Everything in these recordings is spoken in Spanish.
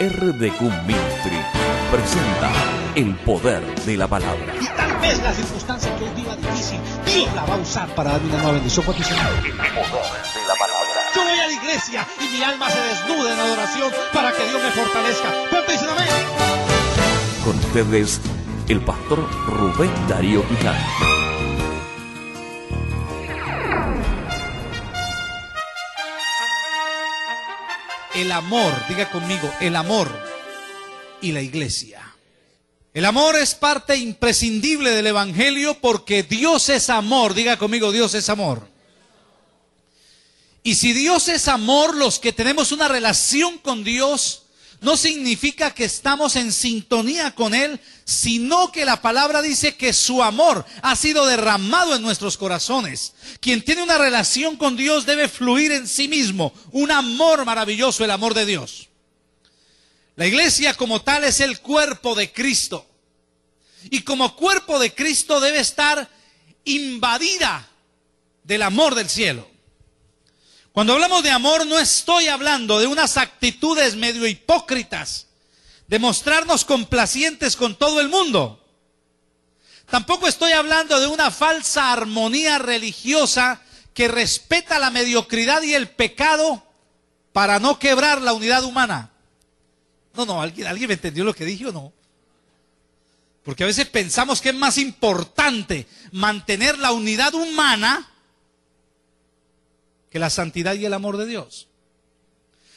RDQ Ministry presenta el poder de la palabra. Y tal vez la circunstancia que hoy viva difícil, Dios la va a usar para darme una nueva bendición. ¿Cuántos El poder de la palabra. Yo voy a la iglesia y mi alma se desnuda en adoración para que Dios me fortalezca. ¿Cuánto Con ustedes, el pastor Rubén Darío Quijano. el amor, diga conmigo, el amor y la iglesia. El amor es parte imprescindible del Evangelio porque Dios es amor, diga conmigo, Dios es amor. Y si Dios es amor, los que tenemos una relación con Dios, no significa que estamos en sintonía con Él, sino que la palabra dice que su amor ha sido derramado en nuestros corazones. Quien tiene una relación con Dios debe fluir en sí mismo un amor maravilloso, el amor de Dios. La iglesia como tal es el cuerpo de Cristo. Y como cuerpo de Cristo debe estar invadida del amor del cielo. Cuando hablamos de amor no estoy hablando de unas actitudes medio hipócritas, de mostrarnos complacientes con todo el mundo. Tampoco estoy hablando de una falsa armonía religiosa que respeta la mediocridad y el pecado para no quebrar la unidad humana. No, no, ¿alguien, me entendió lo que dije o no? Porque a veces pensamos que es más importante mantener la unidad humana que la santidad y el amor de Dios.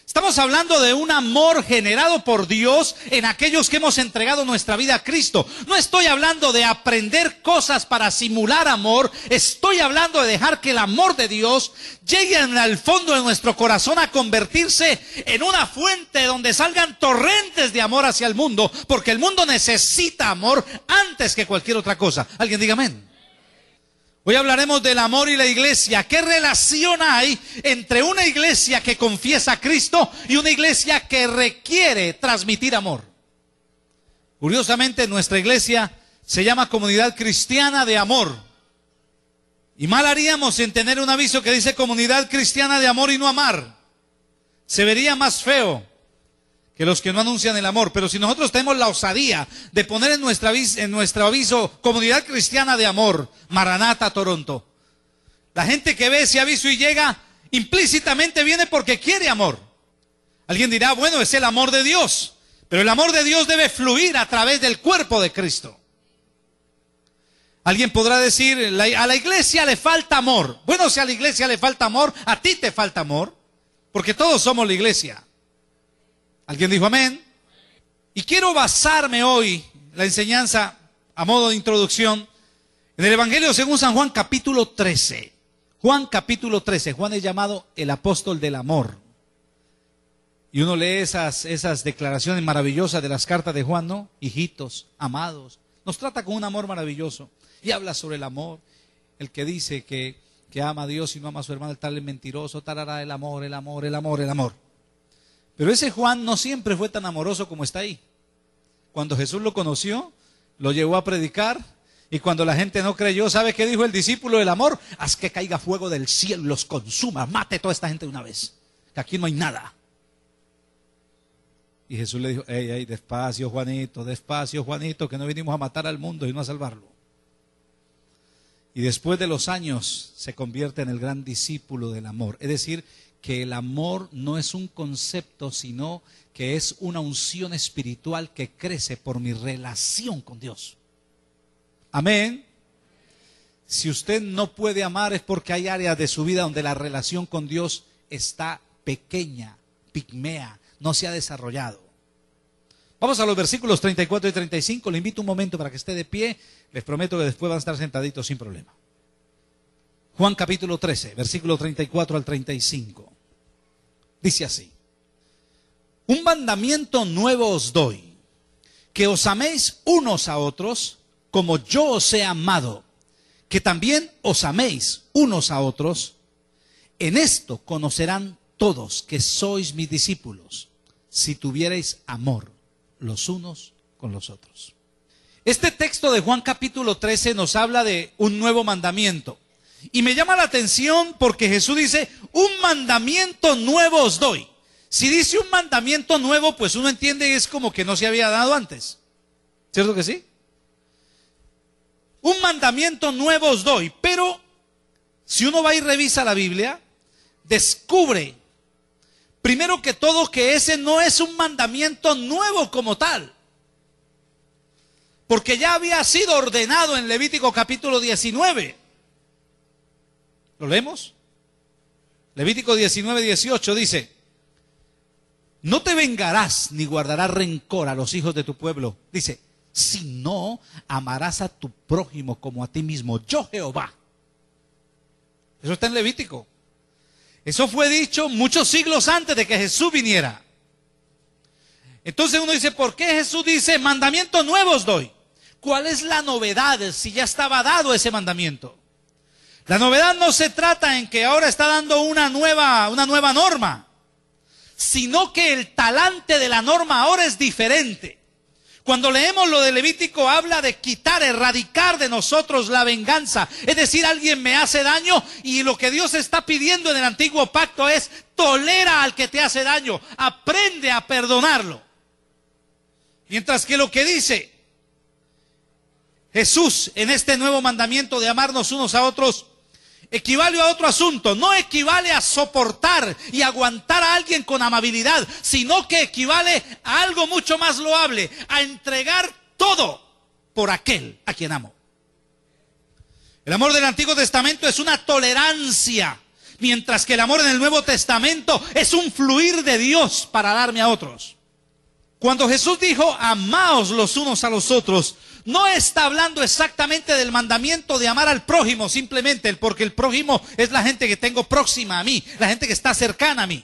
Estamos hablando de un amor generado por Dios en aquellos que hemos entregado nuestra vida a Cristo. No estoy hablando de aprender cosas para simular amor. Estoy hablando de dejar que el amor de Dios llegue al fondo de nuestro corazón a convertirse en una fuente donde salgan torrentes de amor hacia el mundo. Porque el mundo necesita amor antes que cualquier otra cosa. Alguien diga amén. Hoy hablaremos del amor y la iglesia. ¿Qué relación hay entre una iglesia que confiesa a Cristo y una iglesia que requiere transmitir amor? Curiosamente, nuestra iglesia se llama Comunidad Cristiana de Amor. Y mal haríamos en tener un aviso que dice Comunidad Cristiana de Amor y no amar. Se vería más feo que los que no anuncian el amor. Pero si nosotros tenemos la osadía de poner en, nuestra, en nuestro aviso Comunidad Cristiana de Amor, Maranata, Toronto, la gente que ve ese aviso y llega, implícitamente viene porque quiere amor. Alguien dirá, bueno, es el amor de Dios, pero el amor de Dios debe fluir a través del cuerpo de Cristo. Alguien podrá decir, a la iglesia le falta amor. Bueno, si a la iglesia le falta amor, a ti te falta amor, porque todos somos la iglesia. ¿Alguien dijo amén? Y quiero basarme hoy la enseñanza a modo de introducción en el Evangelio según San Juan capítulo 13. Juan capítulo 13. Juan es llamado el apóstol del amor. Y uno lee esas, esas declaraciones maravillosas de las cartas de Juan, ¿no? Hijitos, amados. Nos trata con un amor maravilloso. Y habla sobre el amor. El que dice que, que ama a Dios y no ama a su hermano, tal es mentiroso, tal hará el amor, el amor, el amor, el amor. Pero ese Juan no siempre fue tan amoroso como está ahí. Cuando Jesús lo conoció, lo llevó a predicar, y cuando la gente no creyó, ¿sabe qué dijo el discípulo del amor? Haz que caiga fuego del cielo los consuma, mate toda esta gente de una vez, que aquí no hay nada. Y Jesús le dijo, Ey, ey, despacio Juanito, despacio Juanito, que no vinimos a matar al mundo y no a salvarlo. Y después de los años se convierte en el gran discípulo del amor. Es decir, que el amor no es un concepto, sino que es una unción espiritual que crece por mi relación con Dios. Amén. Si usted no puede amar es porque hay áreas de su vida donde la relación con Dios está pequeña, pigmea, no se ha desarrollado. Vamos a los versículos 34 y 35. Le invito un momento para que esté de pie. Les prometo que después van a estar sentaditos sin problema. Juan capítulo 13, versículo 34 al 35. Dice así, un mandamiento nuevo os doy, que os améis unos a otros como yo os he amado, que también os améis unos a otros. En esto conocerán todos que sois mis discípulos, si tuvierais amor los unos con los otros. Este texto de Juan capítulo 13 nos habla de un nuevo mandamiento. Y me llama la atención porque Jesús dice, un mandamiento nuevo os doy. Si dice un mandamiento nuevo, pues uno entiende es como que no se había dado antes. ¿Cierto que sí? Un mandamiento nuevo os doy, pero si uno va y revisa la Biblia, descubre, primero que todo, que ese no es un mandamiento nuevo como tal. Porque ya había sido ordenado en Levítico capítulo 19. ¿Lo leemos? Levítico 19, 18 dice, no te vengarás ni guardarás rencor a los hijos de tu pueblo. Dice, si no, amarás a tu prójimo como a ti mismo. Yo Jehová. Eso está en Levítico. Eso fue dicho muchos siglos antes de que Jesús viniera. Entonces uno dice, ¿por qué Jesús dice, mandamientos nuevos doy? ¿Cuál es la novedad si ya estaba dado ese mandamiento? La novedad no se trata en que ahora está dando una nueva, una nueva norma, sino que el talante de la norma ahora es diferente. Cuando leemos lo de Levítico habla de quitar, erradicar de nosotros la venganza. Es decir, alguien me hace daño y lo que Dios está pidiendo en el antiguo pacto es tolera al que te hace daño, aprende a perdonarlo. Mientras que lo que dice Jesús en este nuevo mandamiento de amarnos unos a otros equivale a otro asunto. No equivale a soportar y aguantar a alguien con amabilidad, sino que equivale a algo mucho más loable, a entregar todo por aquel a quien amo. El amor del Antiguo Testamento es una tolerancia, mientras que el amor en el Nuevo Testamento es un fluir de Dios para darme a otros. Cuando Jesús dijo, amaos los unos a los otros, no está hablando exactamente del mandamiento de amar al prójimo, simplemente, porque el prójimo es la gente que tengo próxima a mí, la gente que está cercana a mí.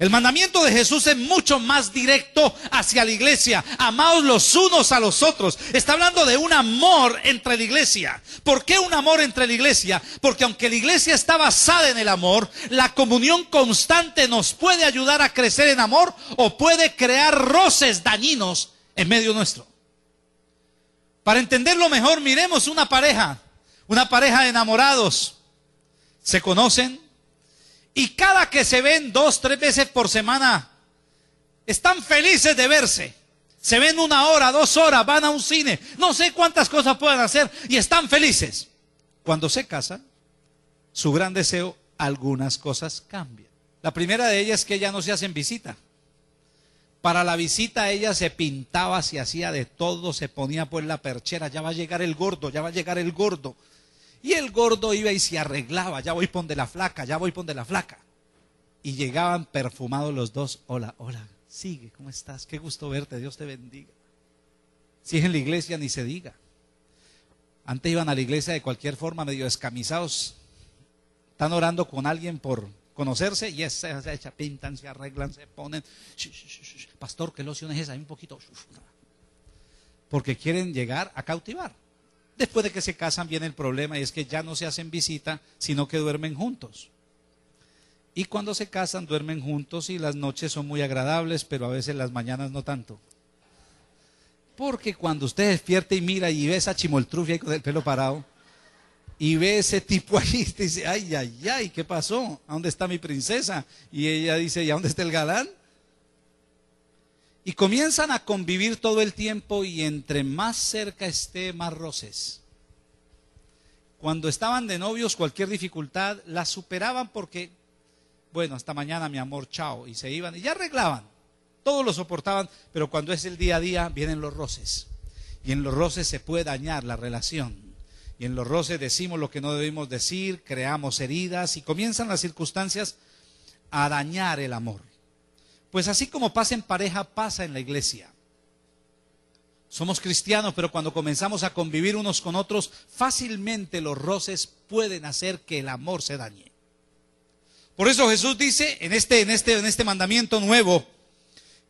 El mandamiento de Jesús es mucho más directo hacia la iglesia. Amaos los unos a los otros. Está hablando de un amor entre la iglesia. ¿Por qué un amor entre la iglesia? Porque aunque la iglesia está basada en el amor, la comunión constante nos puede ayudar a crecer en amor o puede crear roces dañinos en medio nuestro. Para entenderlo mejor, miremos una pareja, una pareja de enamorados. Se conocen y cada que se ven dos, tres veces por semana, están felices de verse. Se ven una hora, dos horas, van a un cine, no sé cuántas cosas pueden hacer y están felices. Cuando se casan, su gran deseo, algunas cosas cambian. La primera de ellas es que ya no se hacen visita. Para la visita ella se pintaba, se hacía de todo, se ponía pues la perchera, ya va a llegar el gordo, ya va a llegar el gordo. Y el gordo iba y se arreglaba, ya voy pon de la flaca, ya voy pon de la flaca. Y llegaban perfumados los dos, hola, hola, sigue, ¿cómo estás? Qué gusto verte, Dios te bendiga. Si en la iglesia, ni se diga. Antes iban a la iglesia de cualquier forma, medio escamizados. Están orando con alguien por conocerse y se echa, pintan, se arreglan, se ponen. Pastor, ¿qué loción es ahí un poquito? Porque quieren llegar a cautivar. Después de que se casan viene el problema y es que ya no se hacen visita, sino que duermen juntos. Y cuando se casan duermen juntos y las noches son muy agradables, pero a veces las mañanas no tanto. Porque cuando usted despierta y mira y ve esa chimoltrufia con el pelo parado, y ve ese tipo ahí dice, ay, ay, ay, ¿qué pasó? ¿A dónde está mi princesa? Y ella dice, ¿y a dónde está el galán? Y comienzan a convivir todo el tiempo y entre más cerca esté, más roces. Cuando estaban de novios, cualquier dificultad la superaban porque, bueno, hasta mañana mi amor, chao, y se iban y ya arreglaban. Todos lo soportaban, pero cuando es el día a día vienen los roces. Y en los roces se puede dañar la relación y en los roces decimos lo que no debemos decir, creamos heridas y comienzan las circunstancias a dañar el amor. Pues así como pasa en pareja, pasa en la iglesia. Somos cristianos, pero cuando comenzamos a convivir unos con otros, fácilmente los roces pueden hacer que el amor se dañe. Por eso Jesús dice en este, en este, en este mandamiento nuevo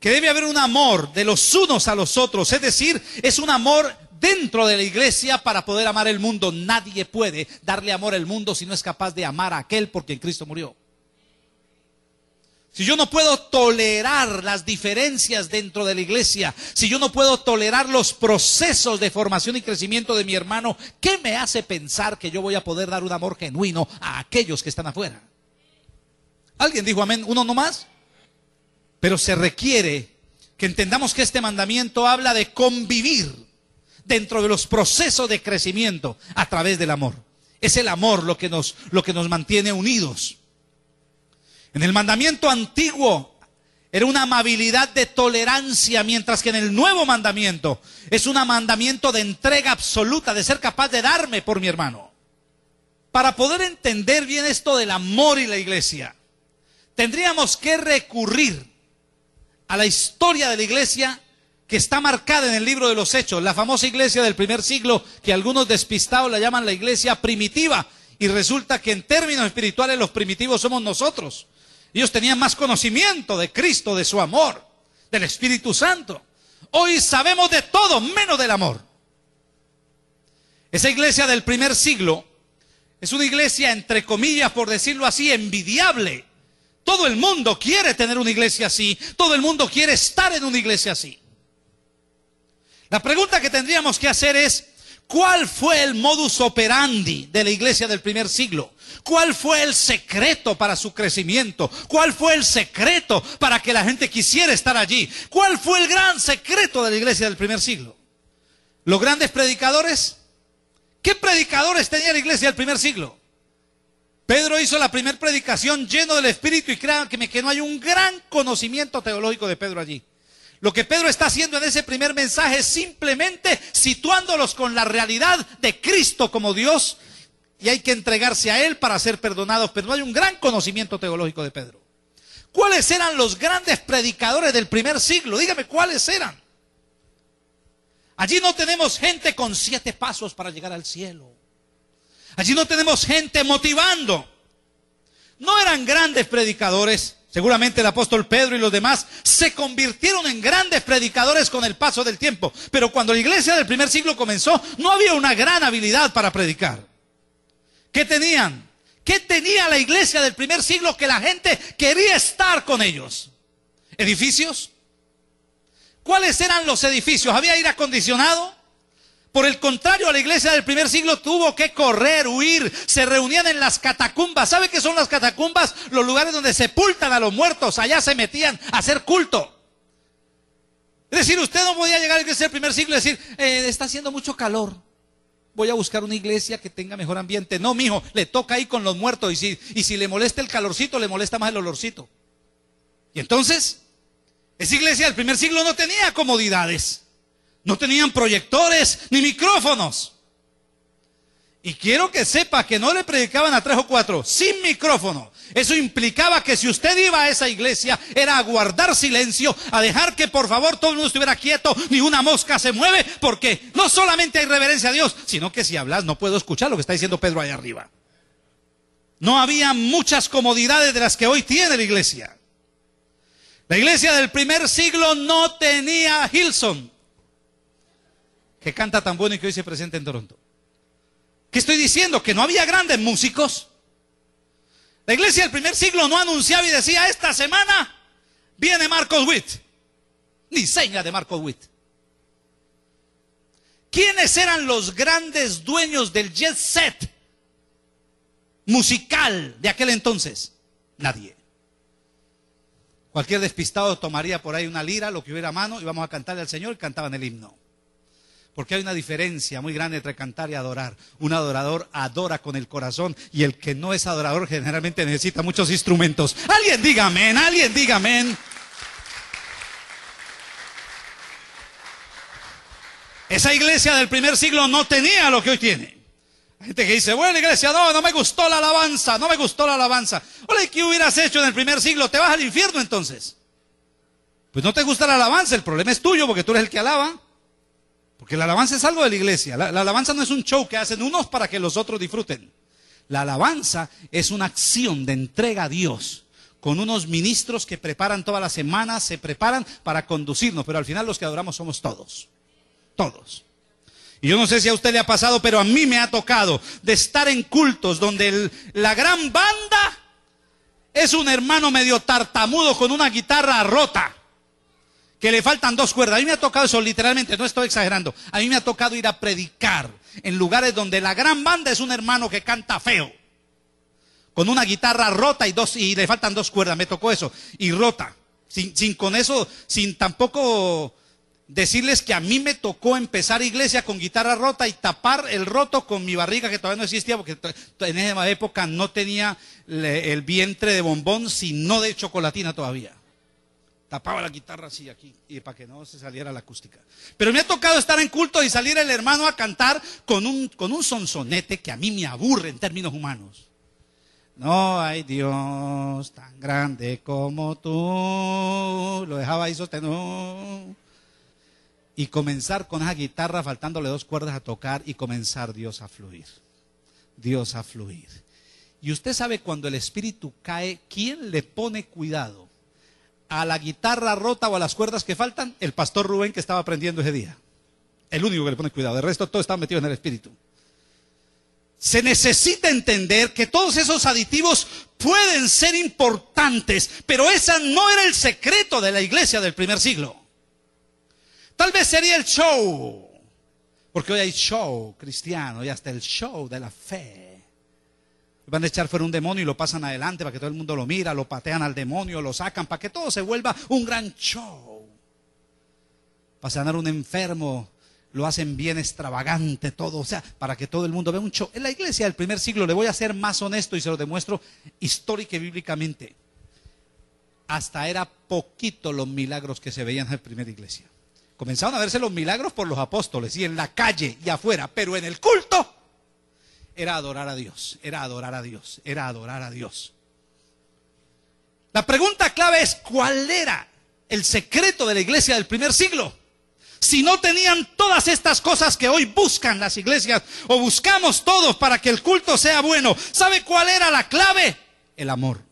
que debe haber un amor de los unos a los otros, es decir, es un amor dentro de la iglesia para poder amar el mundo. Nadie puede darle amor al mundo si no es capaz de amar a aquel por quien Cristo murió. Si yo no puedo tolerar las diferencias dentro de la iglesia, si yo no puedo tolerar los procesos de formación y crecimiento de mi hermano, ¿qué me hace pensar que yo voy a poder dar un amor genuino a aquellos que están afuera? ¿Alguien dijo amén? ¿Uno nomás? Pero se requiere que entendamos que este mandamiento habla de convivir dentro de los procesos de crecimiento a través del amor. Es el amor lo que nos, lo que nos mantiene unidos. En el mandamiento antiguo era una amabilidad de tolerancia, mientras que en el nuevo mandamiento es un mandamiento de entrega absoluta, de ser capaz de darme por mi hermano. Para poder entender bien esto del amor y la iglesia, tendríamos que recurrir a la historia de la iglesia que está marcada en el libro de los Hechos, la famosa iglesia del primer siglo, que algunos despistados la llaman la iglesia primitiva, y resulta que en términos espirituales los primitivos somos nosotros. Ellos tenían más conocimiento de Cristo, de su amor, del Espíritu Santo. Hoy sabemos de todo menos del amor. Esa iglesia del primer siglo es una iglesia, entre comillas, por decirlo así, envidiable. Todo el mundo quiere tener una iglesia así, todo el mundo quiere estar en una iglesia así. La pregunta que tendríamos que hacer es, ¿Cuál fue el modus operandi de la iglesia del primer siglo? ¿Cuál fue el secreto para su crecimiento? ¿Cuál fue el secreto para que la gente quisiera estar allí? ¿Cuál fue el gran secreto de la iglesia del primer siglo? ¿Los grandes predicadores? ¿Qué predicadores tenía la iglesia del primer siglo? Pedro hizo la primera predicación lleno del Espíritu y créanme que no hay un gran conocimiento teológico de Pedro allí. Lo que Pedro está haciendo en ese primer mensaje es simplemente situándolos con la realidad de Cristo como Dios y hay que entregarse a Él para ser perdonados. Pero no hay un gran conocimiento teológico de Pedro. ¿Cuáles eran los grandes predicadores del primer siglo? Dígame cuáles eran. Allí no tenemos gente con siete pasos para llegar al cielo. Allí no tenemos gente motivando. No eran grandes predicadores, Seguramente el apóstol Pedro y los demás se convirtieron en grandes predicadores con el paso del tiempo. Pero cuando la iglesia del primer siglo comenzó, no había una gran habilidad para predicar. ¿Qué tenían? ¿Qué tenía la iglesia del primer siglo que la gente quería estar con ellos? ¿Edificios? ¿Cuáles eran los edificios? ¿Había aire acondicionado? Por el contrario, la iglesia del primer siglo tuvo que correr, huir, se reunían en las catacumbas. ¿Sabe qué son las catacumbas? Los lugares donde sepultan a los muertos. Allá se metían a hacer culto. Es decir, usted no podía llegar a la iglesia del primer siglo y decir, eh, está haciendo mucho calor. Voy a buscar una iglesia que tenga mejor ambiente. No, mijo, le toca ahí con los muertos. Y y si le molesta el calorcito, le molesta más el olorcito. Y entonces, esa iglesia del primer siglo no tenía comodidades. No tenían proyectores ni micrófonos. Y quiero que sepa que no le predicaban a tres o cuatro, sin micrófono. Eso implicaba que si usted iba a esa iglesia, era a guardar silencio, a dejar que por favor todo el mundo estuviera quieto, ni una mosca se mueve, porque no solamente hay reverencia a Dios, sino que si hablas no puedo escuchar lo que está diciendo Pedro allá arriba. No había muchas comodidades de las que hoy tiene la iglesia. La iglesia del primer siglo no tenía Hilson, que canta tan bueno y que hoy se presenta en Toronto. ¿Qué estoy diciendo? Que no había grandes músicos. La iglesia del primer siglo no anunciaba y decía, esta semana viene Marcos Witt. Ni seña de Marcos Witt. ¿Quiénes eran los grandes dueños del jet set musical de aquel entonces? Nadie. Cualquier despistado tomaría por ahí una lira, lo que hubiera a mano, Y vamos a cantarle al Señor y cantaban el himno. Porque hay una diferencia muy grande entre cantar y adorar. Un adorador adora con el corazón y el que no es adorador generalmente necesita muchos instrumentos. Alguien diga amén, alguien diga Esa iglesia del primer siglo no tenía lo que hoy tiene. Hay gente que dice, bueno iglesia, no, no me gustó la alabanza, no me gustó la alabanza. Oye, ¿qué hubieras hecho en el primer siglo? Te vas al infierno entonces. Pues no te gusta la alabanza, el problema es tuyo porque tú eres el que alaba. Porque la alabanza es algo de la iglesia. La, alabanza no es un show que hacen unos para que los otros disfruten. La alabanza es una acción de entrega a Dios con unos ministros que preparan todas las semanas, se preparan para conducirnos, pero al final los que adoramos somos todos. Todos. Y yo no sé si a usted le ha pasado, pero a mí me ha tocado de estar en cultos donde la gran banda es un hermano medio tartamudo con una guitarra rota que le faltan dos cuerdas. A mí me ha tocado eso literalmente, no estoy exagerando. A mí me ha tocado ir a predicar en lugares donde la gran banda es un hermano que canta feo. Con una guitarra rota y dos y le faltan dos cuerdas, me tocó eso y rota. Sin, sin con eso, sin tampoco decirles que a mí me tocó empezar iglesia con guitarra rota y tapar el roto con mi barriga que todavía no existía porque en esa época no tenía el vientre de bombón, sino de chocolatina todavía. Tapaba la guitarra así aquí, y para que no se saliera la acústica. Pero me ha tocado estar en culto y salir el hermano a cantar con un, con un sonsonete que a mí me aburre en términos humanos. No hay Dios tan grande como tú. Lo dejaba ahí sostenido. Y comenzar con esa guitarra faltándole dos cuerdas a tocar y comenzar Dios a fluir. Dios a fluir. Y usted sabe cuando el espíritu cae, ¿quién le pone cuidado? a la guitarra rota o a las cuerdas que faltan, el pastor Rubén que estaba aprendiendo ese día. El único que le pone cuidado, el resto todo está metido en el espíritu. Se necesita entender que todos esos aditivos pueden ser importantes, pero ese no era el secreto de la iglesia del primer siglo. Tal vez sería el show, porque hoy hay show cristiano y hasta el show de la fe. Van a echar fuera un demonio y lo pasan adelante para que todo el mundo lo mira, lo patean al demonio, lo sacan, para que todo se vuelva un gran show. Para sanar un enfermo, lo hacen bien extravagante todo, o sea, para que todo el mundo vea un show. En la iglesia del primer siglo le voy a ser más honesto y se lo demuestro histórica y bíblicamente. Hasta era poquito los milagros que se veían en la primera iglesia. Comenzaron a verse los milagros por los apóstoles y en la calle y afuera, pero en el culto era adorar a Dios, era adorar a Dios, era adorar a Dios. La pregunta clave es cuál era el secreto de la iglesia del primer siglo. Si no tenían todas estas cosas que hoy buscan las iglesias o buscamos todos para que el culto sea bueno, ¿sabe cuál era la clave? El amor.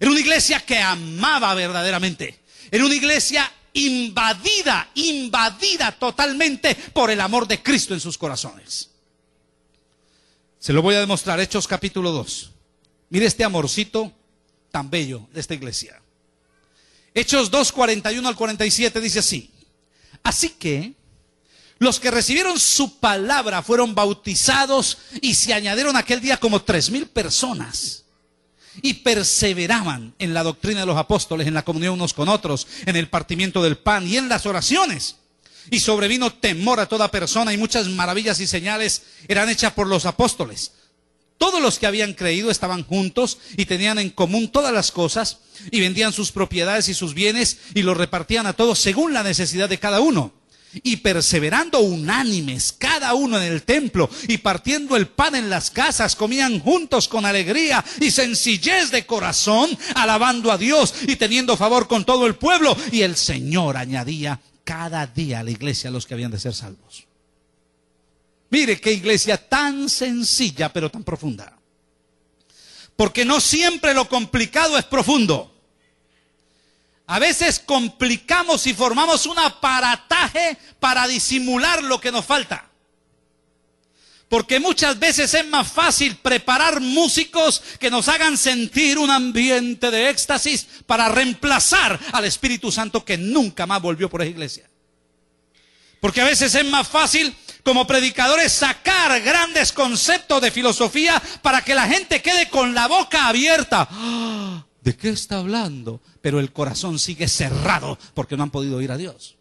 Era una iglesia que amaba verdaderamente. Era una iglesia invadida, invadida totalmente por el amor de Cristo en sus corazones. Se lo voy a demostrar. Hechos capítulo 2. Mire este amorcito tan bello de esta iglesia. Hechos 2, 41 al 47 dice así. Así que los que recibieron su palabra fueron bautizados y se añadieron aquel día como tres mil personas. Y perseveraban en la doctrina de los apóstoles, en la comunión unos con otros, en el partimiento del pan y en las oraciones y sobrevino temor a toda persona y muchas maravillas y señales eran hechas por los apóstoles. Todos los que habían creído estaban juntos y tenían en común todas las cosas y vendían sus propiedades y sus bienes y los repartían a todos según la necesidad de cada uno. Y perseverando unánimes cada uno en el templo y partiendo el pan en las casas, comían juntos con alegría y sencillez de corazón, alabando a Dios y teniendo favor con todo el pueblo. Y el Señor añadía cada día la iglesia los que habían de ser salvos. Mire qué iglesia tan sencilla pero tan profunda. Porque no siempre lo complicado es profundo. A veces complicamos y formamos un aparataje para disimular lo que nos falta. Porque muchas veces es más fácil preparar músicos que nos hagan sentir un ambiente de éxtasis para reemplazar al Espíritu Santo que nunca más volvió por esa iglesia. Porque a veces es más fácil como predicadores sacar grandes conceptos de filosofía para que la gente quede con la boca abierta. ¡Ah! ¿De qué está hablando? Pero el corazón sigue cerrado porque no han podido oír a Dios.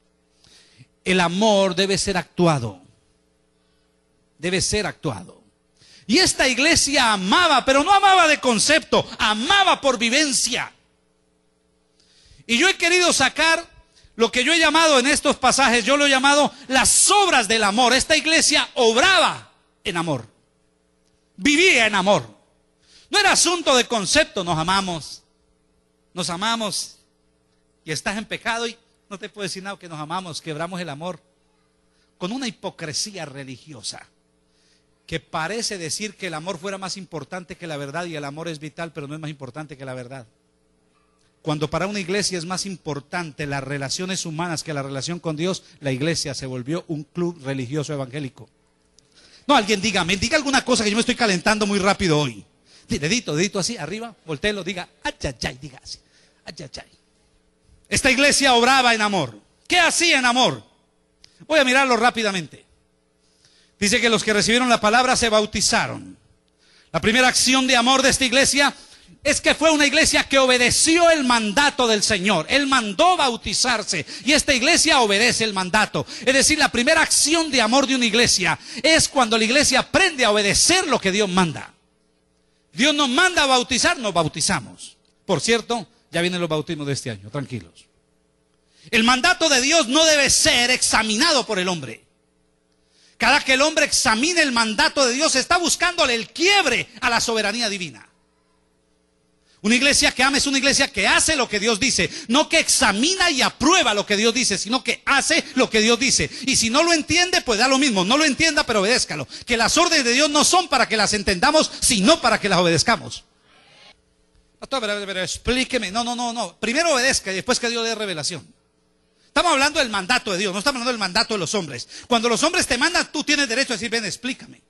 El amor debe ser actuado debe ser actuado. Y esta iglesia amaba, pero no amaba de concepto, amaba por vivencia. Y yo he querido sacar lo que yo he llamado en estos pasajes, yo lo he llamado las obras del amor. Esta iglesia obraba en amor, vivía en amor. No era asunto de concepto, nos amamos, nos amamos y estás en pecado y no te puedo decir nada que nos amamos, quebramos el amor con una hipocresía religiosa que parece decir que el amor fuera más importante que la verdad y el amor es vital, pero no es más importante que la verdad. Cuando para una iglesia es más importante las relaciones humanas que la relación con Dios, la iglesia se volvió un club religioso evangélico. No, alguien diga, me diga alguna cosa que yo me estoy calentando muy rápido hoy. Dedito, dedito así, arriba, volteelo, diga, ayayay, diga así, ayayay. Esta iglesia obraba en amor. ¿Qué hacía en amor? Voy a mirarlo rápidamente. Dice que los que recibieron la palabra se bautizaron. La primera acción de amor de esta iglesia es que fue una iglesia que obedeció el mandato del Señor. Él mandó bautizarse y esta iglesia obedece el mandato. Es decir, la primera acción de amor de una iglesia es cuando la iglesia aprende a obedecer lo que Dios manda. Dios nos manda a bautizar, nos bautizamos. Por cierto, ya vienen los bautismos de este año, tranquilos. El mandato de Dios no debe ser examinado por el hombre. Cada que el hombre examine el mandato de Dios, está buscándole el quiebre a la soberanía divina. Una iglesia que ama es una iglesia que hace lo que Dios dice, no que examina y aprueba lo que Dios dice, sino que hace lo que Dios dice. Y si no lo entiende, pues da lo mismo, no lo entienda, pero obedézcalo. Que las órdenes de Dios no son para que las entendamos, sino para que las obedezcamos. explíqueme. No, no, no, no. Primero obedezca y después que Dios dé revelación. Estamos hablando del mandato de Dios, no estamos hablando del mandato de los hombres. Cuando los hombres te mandan, tú tienes derecho a decir, ven, explícame.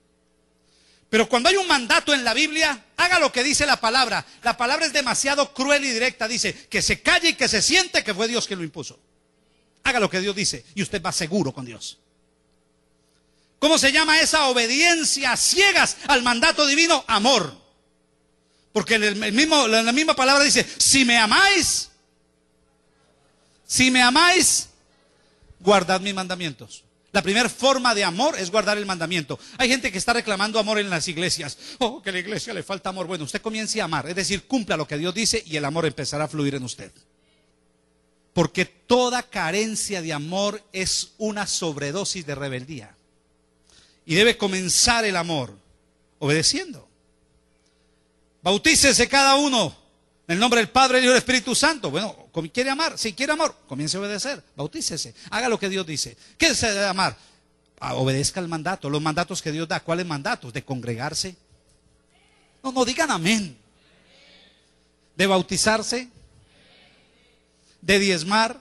Pero cuando hay un mandato en la Biblia, haga lo que dice la palabra. La palabra es demasiado cruel y directa. Dice que se calle y que se siente que fue Dios quien lo impuso. Haga lo que Dios dice y usted va seguro con Dios. ¿Cómo se llama esa obediencia ciegas al mandato divino? Amor. Porque el la misma palabra dice, si me amáis, si me amáis, guardad mis mandamientos. La primera forma de amor es guardar el mandamiento. Hay gente que está reclamando amor en las iglesias. Oh, que a la iglesia le falta amor. Bueno, usted comience a amar, es decir, cumpla lo que Dios dice y el amor empezará a fluir en usted. Porque toda carencia de amor es una sobredosis de rebeldía. Y debe comenzar el amor obedeciendo. Bautícese cada uno en el nombre del Padre, y del Espíritu Santo. Bueno, quiere amar. Si quiere amor, comience a obedecer. Bautícese. Haga lo que Dios dice. ¿Qué se debe amar? Ah, obedezca el mandato. Los mandatos que Dios da. ¿Cuáles mandatos? De congregarse. No, no digan amén. De bautizarse. De diezmar.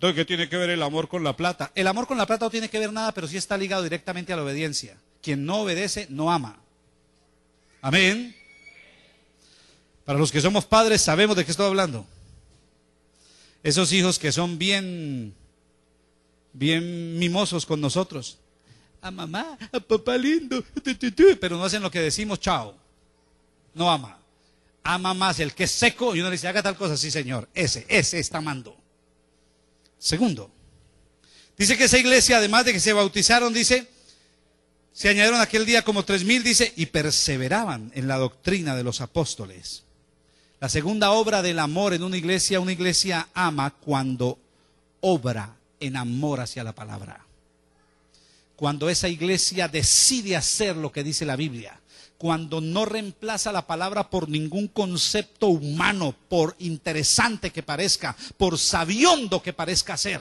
todo ¿qué tiene que ver el amor con la plata? El amor con la plata no tiene que ver nada, pero sí está ligado directamente a la obediencia. Quien no obedece, no ama. Amén. Para los que somos padres sabemos de qué estoy hablando. Esos hijos que son bien, bien mimosos con nosotros. A ah, mamá, a ah, papá lindo, pero no hacen lo que decimos, chao. No ama. Ama más el que es seco y uno le dice, haga tal cosa, sí señor, ese, ese está amando. Segundo, dice que esa iglesia, además de que se bautizaron, dice, se añadieron aquel día como tres mil, dice, y perseveraban en la doctrina de los apóstoles la segunda obra del amor en una iglesia, una iglesia ama cuando obra en amor hacia la palabra. Cuando esa iglesia decide hacer lo que dice la Biblia. Cuando no reemplaza la palabra por ningún concepto humano, por interesante que parezca, por sabiondo que parezca ser,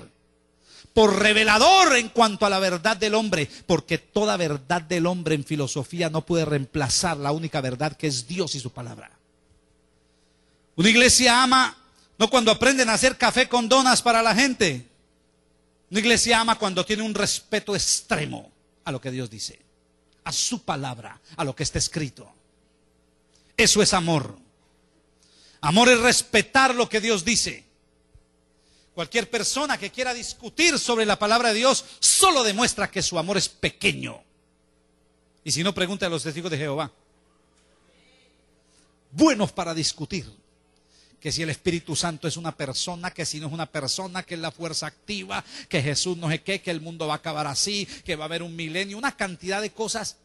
por revelador en cuanto a la verdad del hombre, porque toda verdad del hombre en filosofía no puede reemplazar la única verdad que es Dios y su palabra. Una iglesia ama no cuando aprenden a hacer café con donas para la gente. Una iglesia ama cuando tiene un respeto extremo a lo que Dios dice, a su palabra, a lo que está escrito. Eso es amor. Amor es respetar lo que Dios dice. Cualquier persona que quiera discutir sobre la palabra de Dios solo demuestra que su amor es pequeño. Y si no, pregunta a los testigos de Jehová. Buenos para discutir que si el Espíritu Santo es una persona, que si no es una persona, que es la fuerza activa, que Jesús no sé qué, que el mundo va a acabar así, que va a haber un milenio, una cantidad de cosas.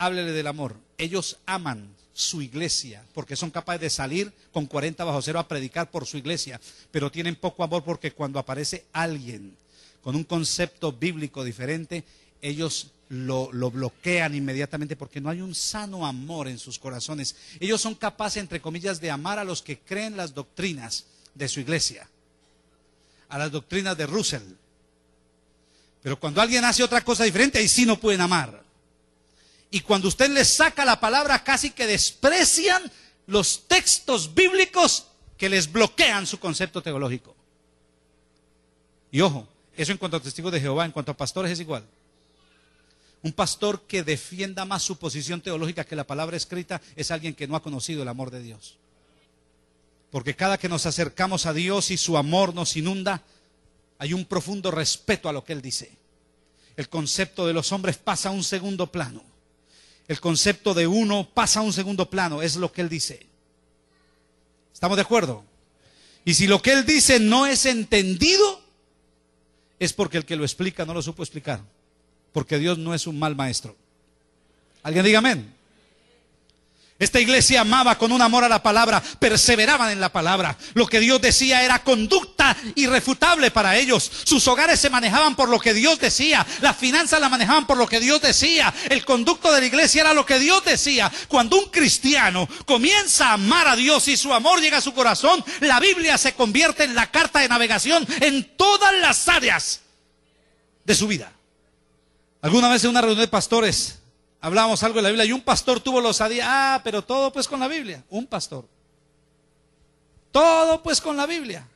Háblele del amor. Ellos aman su iglesia, porque son capaces de salir con 40 bajo cero a predicar por su iglesia, pero tienen poco amor porque cuando aparece alguien con un concepto bíblico diferente, ellos lo, bloquean inmediatamente porque no hay un sano amor en sus corazones. Ellos son capaces, entre comillas, de amar a los que creen las doctrinas de su iglesia, a las doctrinas de Russell. Pero cuando alguien hace otra cosa diferente, ahí sí no pueden amar. Y cuando usted les saca la palabra, casi que desprecian los textos bíblicos que les bloquean su concepto teológico. Y ojo, eso en cuanto a testigos de Jehová, en cuanto a pastores es igual. Un pastor que defienda más su posición teológica que la palabra escrita es alguien que no ha conocido el amor de Dios. Porque cada que nos acercamos a Dios y su amor nos inunda, hay un profundo respeto a lo que Él dice. El concepto de los hombres pasa a un segundo plano. El concepto de uno pasa a un segundo plano, es lo que Él dice. ¿Estamos de acuerdo? Y si lo que Él dice no es entendido, es porque el que lo explica no lo supo explicar porque Dios no es un mal maestro. ¿Alguien diga amén? Esta iglesia amaba con un amor a la palabra, perseveraban en la palabra. Lo que Dios decía era conducta irrefutable para ellos. Sus hogares se manejaban por lo que Dios decía, las finanzas la manejaban por lo que Dios decía, el conducto de la iglesia era lo que Dios decía. Cuando un cristiano comienza a amar a Dios y su amor llega a su corazón, la Biblia se convierte en la carta de navegación en todas las áreas de su vida. Alguna vez en una reunión de pastores hablábamos algo de la Biblia y un pastor tuvo los adiós? ah, pero todo pues con la Biblia, un pastor. Todo pues con la Biblia.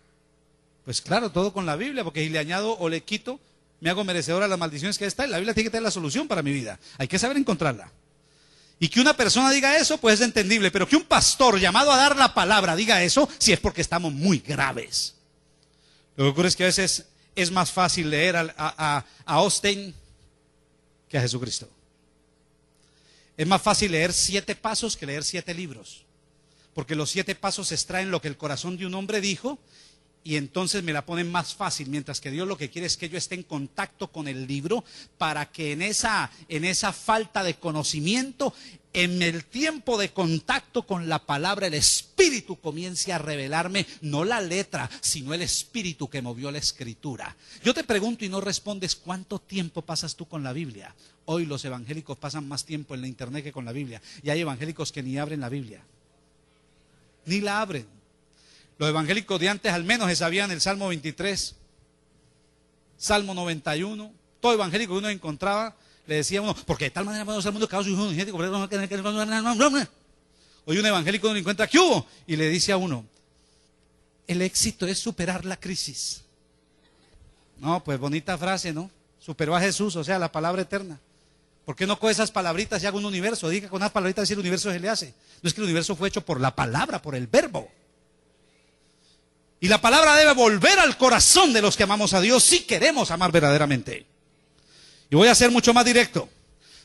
Pues claro, todo con la Biblia, porque si le añado o le quito, me hago merecedor a las maldiciones que está. Y la Biblia tiene que tener la solución para mi vida. Hay que saber encontrarla. Y que una persona diga eso, pues es entendible. Pero que un pastor llamado a dar la palabra diga eso, si es porque estamos muy graves. Lo que ocurre es que a veces es más fácil leer a, a, a, a que Jesucristo. Es más fácil leer siete pasos que leer siete libros, porque los siete pasos extraen lo que el corazón de un hombre dijo y entonces me la ponen más fácil, mientras que Dios lo que quiere es que yo esté en contacto con el libro para que en esa, en esa falta de conocimiento en el tiempo de contacto con la palabra, el Espíritu comienza a revelarme, no la letra, sino el Espíritu que movió la escritura. Yo te pregunto y no respondes cuánto tiempo pasas tú con la Biblia. Hoy los evangélicos pasan más tiempo en la internet que con la Biblia. Y hay evangélicos que ni abren la Biblia. Ni la abren. Los evangélicos de antes al menos sabían el Salmo 23, Salmo 91, todo evangélico que uno encontraba le decía uno, porque de tal manera vamos al mundo caos y Hoy un evangélico no encuentra qué hubo y le dice a uno, el éxito es superar la crisis. No, pues bonita frase, ¿no? Superó a Jesús, o sea, la palabra eterna. ¿Por qué no con esas palabritas y haga un universo? Diga con unas palabritas y el universo se le hace. No es que el universo fue hecho por la palabra, por el verbo. Y la palabra debe volver al corazón de los que amamos a Dios si queremos amar verdaderamente. Y voy a ser mucho más directo.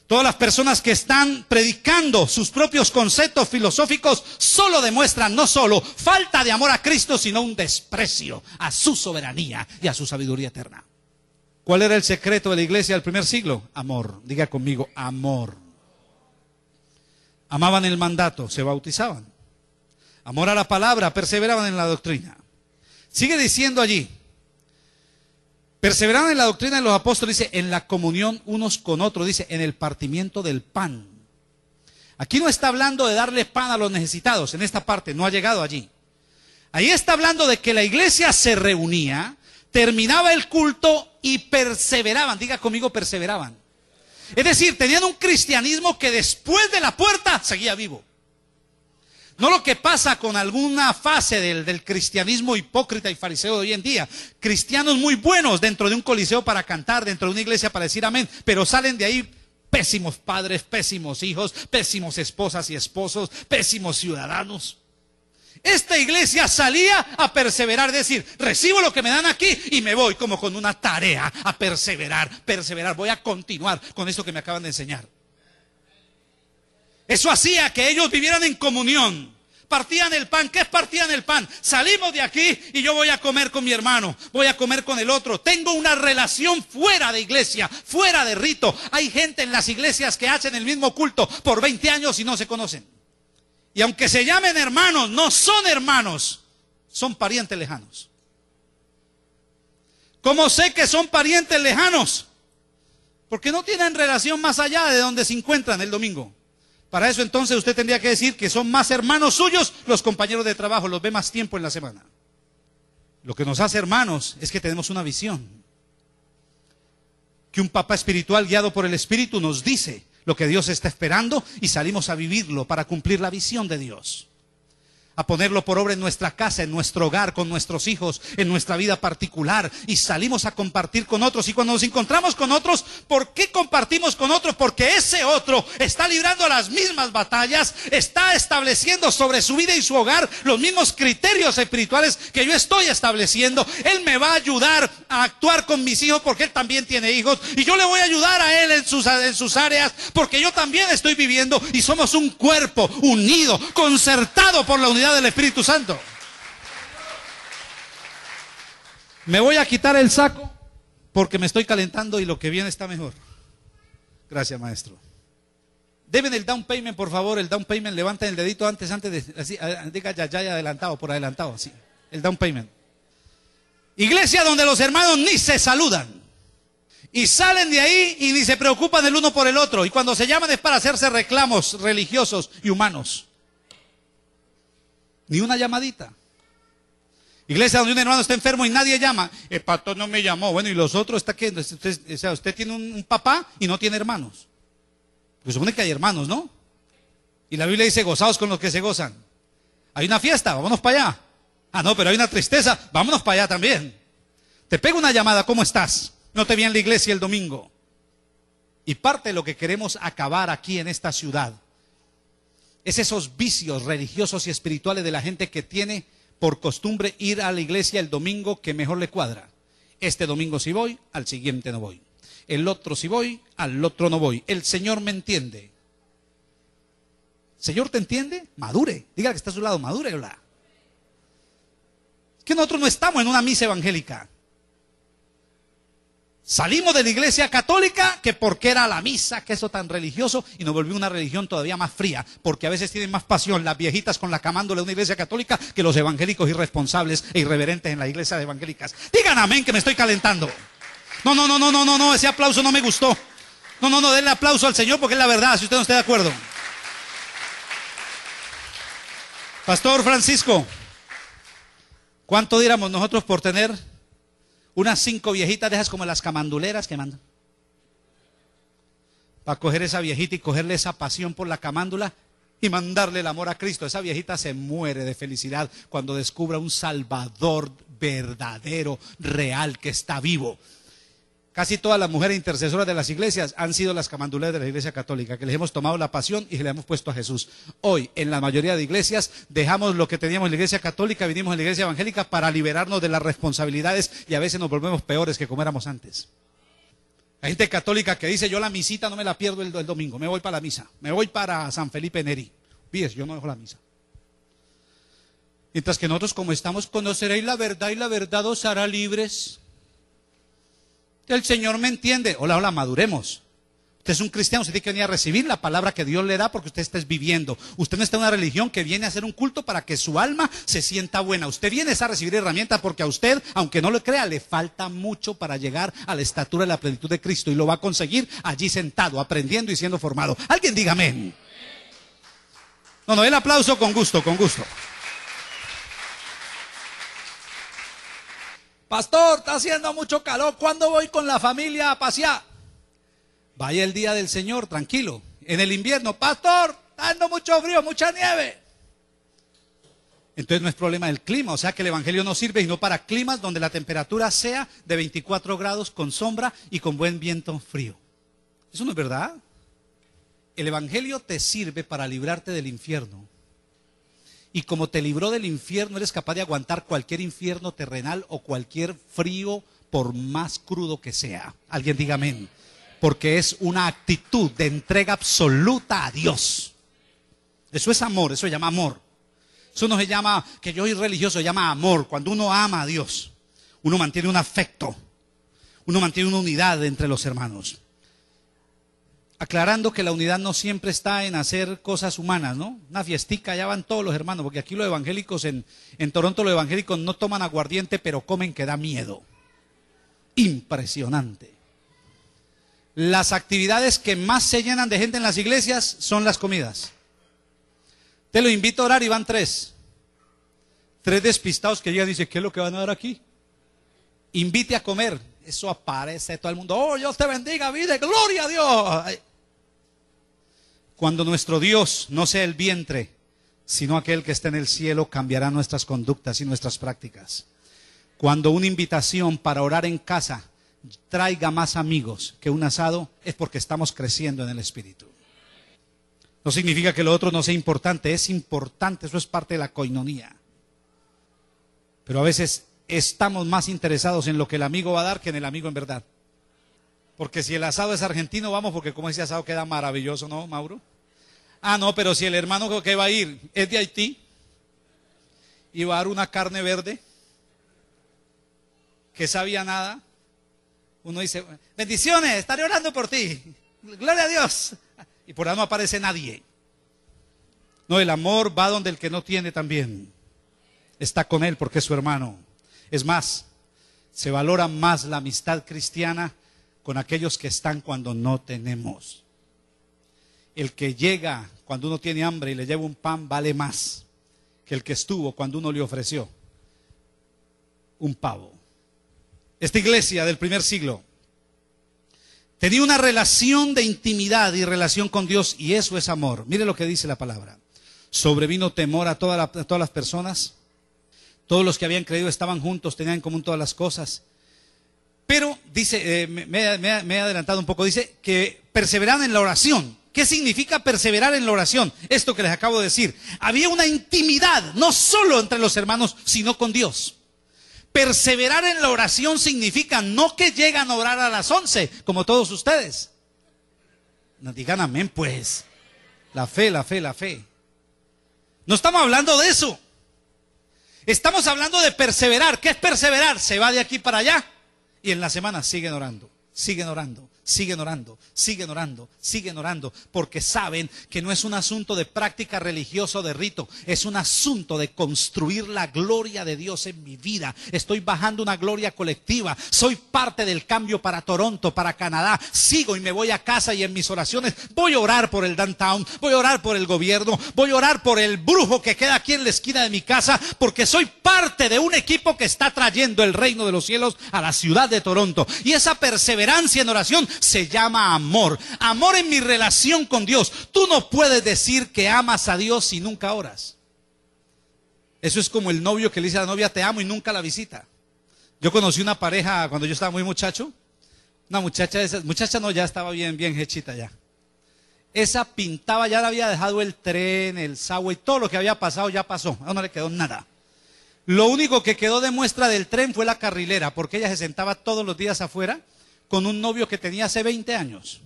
Todas las personas que están predicando sus propios conceptos filosóficos solo demuestran no solo falta de amor a Cristo, sino un desprecio a su soberanía y a su sabiduría eterna. ¿Cuál era el secreto de la iglesia del primer siglo? Amor. Diga conmigo, amor. Amaban el mandato, se bautizaban. Amor a la palabra, perseveraban en la doctrina. Sigue diciendo allí, Perseveraron en la doctrina de los apóstoles, dice, en la comunión unos con otros, dice, en el partimiento del pan. Aquí no está hablando de darle pan a los necesitados, en esta parte, no ha llegado allí. Ahí está hablando de que la iglesia se reunía, terminaba el culto y perseveraban, diga conmigo, perseveraban. Es decir, tenían un cristianismo que después de la puerta seguía vivo. No lo que pasa con alguna fase del, cristianismo hipócrita y fariseo de hoy en día. Cristianos muy buenos dentro de un coliseo para cantar, dentro de una iglesia para decir amén, pero salen de ahí pésimos padres, pésimos hijos, pésimos esposas y esposos, pésimos ciudadanos. Esta iglesia salía a perseverar, decir, recibo lo que me dan aquí y me voy como con una tarea a perseverar, perseverar, voy a continuar con esto que me acaban de enseñar. Eso hacía que ellos vivieran en comunión. Partían el pan. ¿Qué es partían el pan? Salimos de aquí y yo voy a comer con mi hermano, voy a comer con el otro. Tengo una relación fuera de iglesia, fuera de rito. Hay gente en las iglesias que hacen el mismo culto por 20 años y no se conocen. Y aunque se llamen hermanos, no son hermanos, son parientes lejanos. ¿Cómo sé que son parientes lejanos? Porque no tienen relación más allá de donde se encuentran el domingo. Para eso entonces usted tendría que decir que son más hermanos suyos los compañeros de trabajo, los ve más tiempo en la semana. Lo que nos hace hermanos es que tenemos una visión. Que un papá espiritual guiado por el Espíritu nos dice lo que Dios está esperando y salimos a vivirlo para cumplir la visión de Dios a ponerlo por obra en nuestra casa, en nuestro hogar, con nuestros hijos, en nuestra vida particular y salimos a compartir con otros. Y cuando nos encontramos con otros, ¿por qué compartimos con otros? Porque ese otro está librando las mismas batallas, está estableciendo sobre su vida y su hogar los mismos criterios espirituales que yo estoy estableciendo. Él me va a ayudar a actuar con mis hijos porque él también tiene hijos y yo le voy a ayudar a él en sus, en sus áreas porque yo también estoy viviendo y somos un cuerpo unido, concertado por la unidad del Espíritu Santo. Me voy a quitar el saco porque me estoy calentando y lo que viene está mejor. Gracias, maestro. Deben el down payment, por favor, el down payment, levanten el dedito antes, antes de, así, diga ya, ya, adelantado, por adelantado, así, el down payment. Iglesia donde los hermanos ni se saludan. Y salen de ahí y ni se preocupan el uno por el otro. Y cuando se llaman es para hacerse reclamos religiosos y humanos. Ni una llamadita. Iglesia donde un hermano está enfermo y nadie llama. El pastor no me llamó. Bueno, y los otros está que o sea, usted tiene un, papá y no tiene hermanos. Pues supone que hay hermanos, ¿no? Y la Biblia dice, Gozados con los que se gozan. Hay una fiesta, vámonos para allá. Ah, no, pero hay una tristeza, vámonos para allá también. Te pego una llamada, ¿cómo estás? No te vi en la iglesia el domingo. Y parte de lo que queremos acabar aquí en esta ciudad es esos vicios religiosos y espirituales de la gente que tiene por costumbre ir a la iglesia el domingo que mejor le cuadra. Este domingo si voy, al siguiente no voy. El otro si voy, al otro no voy. El Señor me entiende. ¿Señor te entiende? Madure. diga que está a su lado, madure. Que nosotros no estamos en una misa evangélica. Salimos de la iglesia católica que porque era la misa, que eso tan religioso, y nos volvió una religión todavía más fría, porque a veces tienen más pasión las viejitas con la camándole de una iglesia católica que los evangélicos irresponsables e irreverentes en las iglesias evangélicas. Digan amén que me estoy calentando. No, no, no, no, no, no, no, ese aplauso no me gustó. No, no, no, denle aplauso al Señor porque es la verdad, si usted no está de acuerdo. Pastor Francisco, ¿cuánto diéramos nosotros por tener unas cinco viejitas dejas como las camanduleras que mandan. Para coger esa viejita y cogerle esa pasión por la camándula y mandarle el amor a Cristo. Esa viejita se muere de felicidad cuando descubra un Salvador verdadero, real, que está vivo. Casi todas las mujeres intercesoras de las iglesias han sido las camanduleras de la iglesia católica, que les hemos tomado la pasión y se le hemos puesto a Jesús. Hoy, en la mayoría de iglesias, dejamos lo que teníamos en la iglesia católica, vinimos a la iglesia evangélica para liberarnos de las responsabilidades y a veces nos volvemos peores que como éramos antes. Hay gente católica que dice, yo la misita no me la pierdo el, domingo, me voy para la misa, me voy para San Felipe Neri. Pies, yo no dejo la misa. Mientras que nosotros como estamos, conoceréis la verdad y la verdad os hará libres. El Señor me entiende. Hola, hola, maduremos. Usted es un cristiano, usted tiene que venir a recibir la palabra que Dios le da porque usted está viviendo. Usted no está en una religión que viene a hacer un culto para que su alma se sienta buena. Usted viene a recibir herramientas porque a usted, aunque no lo crea, le falta mucho para llegar a la estatura de la plenitud de Cristo y lo va a conseguir allí sentado, aprendiendo y siendo formado. Alguien diga amén. No, no, el aplauso con gusto, con gusto. Pastor, está haciendo mucho calor. ¿Cuándo voy con la familia a pasear? Vaya el día del Señor, tranquilo. En el invierno, pastor, está dando mucho frío, mucha nieve. Entonces no es problema del clima, o sea que el Evangelio no sirve sino para climas donde la temperatura sea de 24 grados con sombra y con buen viento frío. Eso no es verdad. El Evangelio te sirve para librarte del infierno y como te libró del infierno, eres capaz de aguantar cualquier infierno terrenal o cualquier frío, por más crudo que sea. Alguien diga amén. Porque es una actitud de entrega absoluta a Dios. Eso es amor, eso se llama amor. Eso no se llama que yo soy religioso, se llama amor. Cuando uno ama a Dios, uno mantiene un afecto, uno mantiene una unidad entre los hermanos aclarando que la unidad no siempre está en hacer cosas humanas, ¿no? Una fiestica, allá van todos los hermanos, porque aquí los evangélicos, en, en Toronto los evangélicos no toman aguardiente, pero comen que da miedo. Impresionante. Las actividades que más se llenan de gente en las iglesias son las comidas. Te lo invito a orar y van tres. Tres despistados que llegan y dicen, ¿qué es lo que van a dar aquí? Invite a comer. Eso aparece todo el mundo. Oh, Dios te bendiga, vida, gloria a Dios. Cuando nuestro Dios no sea el vientre, sino aquel que está en el cielo, cambiará nuestras conductas y nuestras prácticas. Cuando una invitación para orar en casa traiga más amigos que un asado, es porque estamos creciendo en el Espíritu. No significa que lo otro no sea importante, es importante, eso es parte de la coinonía. Pero a veces estamos más interesados en lo que el amigo va a dar que en el amigo en verdad. Porque si el asado es argentino, vamos, porque como ese asado queda maravilloso, ¿no, Mauro? Ah, no, pero si el hermano que va a ir es de Haití y va a dar una carne verde que sabía nada, uno dice, bendiciones, estaré orando por ti. Gloria a Dios. Y por ahí no aparece nadie. No, el amor va donde el que no tiene también. Está con él porque es su hermano. Es más, se valora más la amistad cristiana con aquellos que están cuando no tenemos. El que llega cuando uno tiene hambre y le lleva un pan vale más que el que estuvo cuando uno le ofreció un pavo. Esta iglesia del primer siglo tenía una relación de intimidad y relación con Dios y eso es amor. Mire lo que dice la palabra. Sobrevino temor a, todas las personas. Todos los que habían creído estaban juntos, tenían en común todas las cosas pero dice, eh, me, he adelantado un poco, dice que perseveran en la oración. ¿Qué significa perseverar en la oración? Esto que les acabo de decir. Había una intimidad, no solo entre los hermanos, sino con Dios. Perseverar en la oración significa no que llegan a orar a las once, como todos ustedes. No digan amén, pues. La fe, la fe, la fe. No estamos hablando de eso. Estamos hablando de perseverar. ¿Qué es perseverar? Se va de aquí para allá y en la semana siguen orando, siguen orando, siguen orando, siguen orando, siguen orando, porque saben que no es un asunto de práctica religiosa o de rito, es un asunto de construir la gloria de Dios en mi vida. Estoy bajando una gloria colectiva, soy parte del cambio para Toronto, para Canadá, sigo y me voy a casa y en mis oraciones voy a orar por el downtown, voy a orar por el gobierno, voy a orar por el brujo que queda aquí en la esquina de mi casa, porque soy parte de un equipo que está trayendo el reino de los cielos a la ciudad de Toronto. Y esa perseverancia en oración se llama amor. Amor en mi relación con Dios. Tú no puedes decir que amas a Dios si nunca oras. Eso es como el novio que le dice a la novia, te amo y nunca la visita. Yo conocí una pareja cuando yo estaba muy muchacho. Una muchacha de muchacha no, ya estaba bien, bien hechita ya. Esa pintaba, ya le había dejado el tren, el y todo lo que había pasado ya pasó. aún no le quedó nada. Lo único que quedó de muestra del tren fue la carrilera, porque ella se sentaba todos los días afuera con un novio que tenía hace 20 años.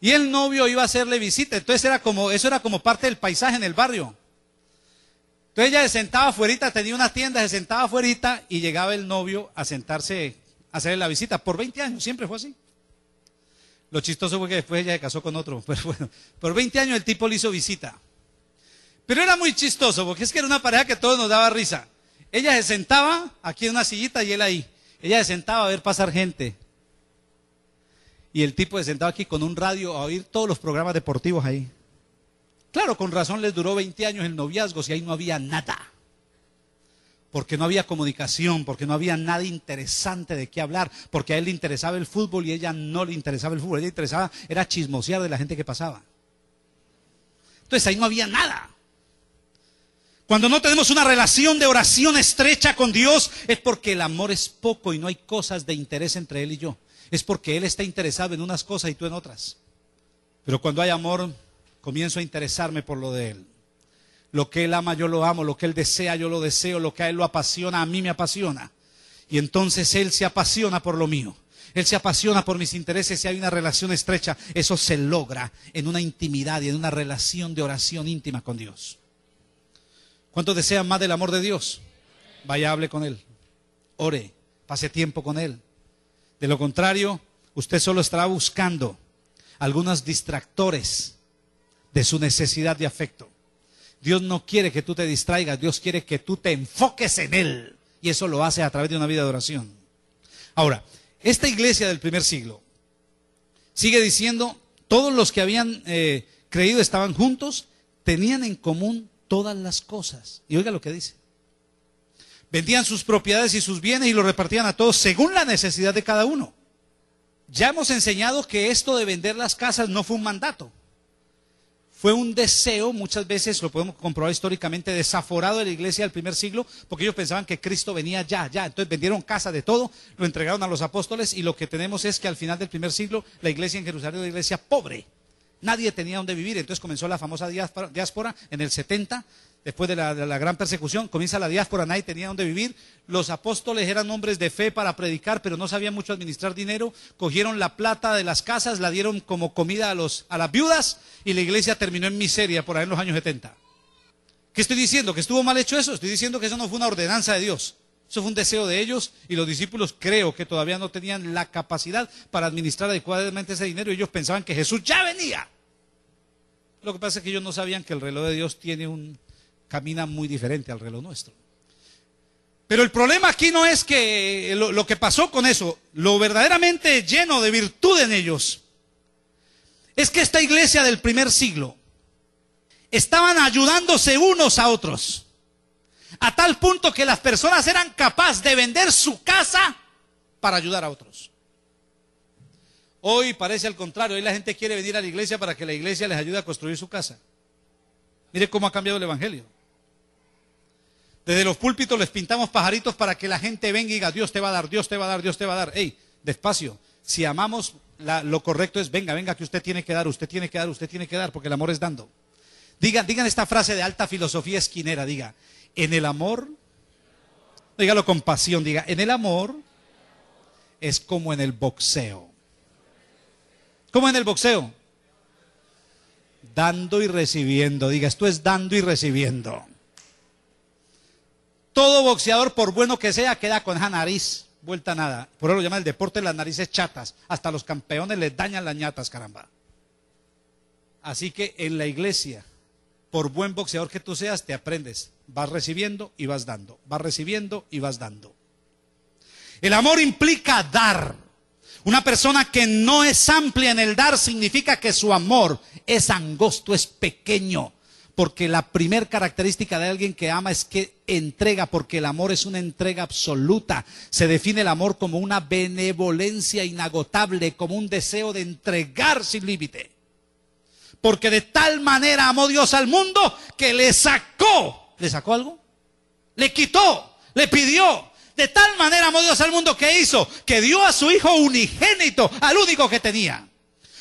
Y el novio iba a hacerle visita, entonces era como, eso era como parte del paisaje en el barrio. Entonces ella se sentaba afuera, tenía una tienda, se sentaba afuera y llegaba el novio a sentarse, a hacerle la visita. Por 20 años, siempre fue así. Lo chistoso fue que después ella se casó con otro, pero bueno, por 20 años el tipo le hizo visita. Pero era muy chistoso, porque es que era una pareja que todos nos daba risa. Ella se sentaba aquí en una sillita y él ahí. Ella se sentaba a ver pasar gente. Y el tipo se sentaba aquí con un radio a oír todos los programas deportivos ahí. Claro, con razón les duró 20 años el noviazgo si ahí no había nada. Porque no había comunicación, porque no había nada interesante de qué hablar, porque a él le interesaba el fútbol y a ella no le interesaba el fútbol, ella le interesaba era chismosear de la gente que pasaba. Entonces ahí no había nada. Cuando no tenemos una relación de oración estrecha con Dios, es porque el amor es poco y no hay cosas de interés entre Él y yo. Es porque Él está interesado en unas cosas y tú en otras. Pero cuando hay amor, comienzo a interesarme por lo de Él. Lo que Él ama, yo lo amo. Lo que Él desea, yo lo deseo. Lo que a Él lo apasiona, a mí me apasiona. Y entonces Él se apasiona por lo mío. Él se apasiona por mis intereses y hay una relación estrecha. Eso se logra en una intimidad y en una relación de oración íntima con Dios. ¿Cuántos desean más del amor de Dios? Vaya, hable con Él. Ore, pase tiempo con Él. De lo contrario, usted solo estará buscando algunos distractores de su necesidad de afecto. Dios no quiere que tú te distraigas, Dios quiere que tú te enfoques en Él. Y eso lo hace a través de una vida de oración. Ahora, esta iglesia del primer siglo sigue diciendo, todos los que habían eh, creído estaban juntos, tenían en común todas las cosas. Y oiga lo que dice. Vendían sus propiedades y sus bienes y los repartían a todos según la necesidad de cada uno. Ya hemos enseñado que esto de vender las casas no fue un mandato. Fue un deseo, muchas veces lo podemos comprobar históricamente, desaforado de la iglesia del primer siglo, porque ellos pensaban que Cristo venía ya, ya. Entonces vendieron casa de todo, lo entregaron a los apóstoles y lo que tenemos es que al final del primer siglo la iglesia en Jerusalén era una iglesia pobre Nadie tenía dónde vivir, entonces comenzó la famosa diáspora en el 70, después de la, gran persecución, comienza la diáspora, nadie tenía dónde vivir. Los apóstoles eran hombres de fe para predicar, pero no sabían mucho administrar dinero. Cogieron la plata de las casas, la dieron como comida a, los, a las viudas y la iglesia terminó en miseria por ahí en los años 70. ¿Qué estoy diciendo? ¿Que estuvo mal hecho eso? Estoy diciendo que eso no fue una ordenanza de Dios. Eso fue un deseo de ellos y los discípulos creo que todavía no tenían la capacidad para administrar adecuadamente ese dinero. Ellos pensaban que Jesús ya venía. Lo que pasa es que ellos no sabían que el reloj de Dios tiene un camino muy diferente al reloj nuestro. Pero el problema aquí no es que lo que pasó con eso, lo verdaderamente lleno de virtud en ellos, es que esta iglesia del primer siglo estaban ayudándose unos a otros a tal punto que las personas eran capaces de vender su casa para ayudar a otros. Hoy parece al contrario, hoy la gente quiere venir a la iglesia para que la iglesia les ayude a construir su casa. Mire cómo ha cambiado el Evangelio. Desde los púlpitos les pintamos pajaritos para que la gente venga y diga, Dios te va a dar, Dios te va a dar, Dios te va a dar. Ey, despacio, si amamos, lo correcto es, venga, venga, que usted tiene que dar, usted tiene que dar, usted tiene que dar, porque el amor es dando. Digan, digan esta frase de alta filosofía esquinera, diga, en el amor, dígalo con pasión, diga, en el amor es como en el boxeo. ¿Cómo en el boxeo? Dando y recibiendo. Diga, esto es dando y recibiendo. Todo boxeador, por bueno que sea, queda con esa nariz vuelta a nada. Por eso lo llaman el deporte de las narices chatas. Hasta los campeones les dañan las ñatas, caramba. Así que en la iglesia, por buen boxeador que tú seas, te aprendes Vas recibiendo y vas dando. Vas recibiendo y vas dando. El amor implica dar. Una persona que no es amplia en el dar significa que su amor es angosto, es pequeño. Porque la primera característica de alguien que ama es que entrega, porque el amor es una entrega absoluta. Se define el amor como una benevolencia inagotable, como un deseo de entregar sin límite. Porque de tal manera amó Dios al mundo que le sacó ¿Le sacó algo? Le quitó, le pidió. De tal manera amó Dios al mundo que hizo, que dio a su hijo unigénito, al único que tenía.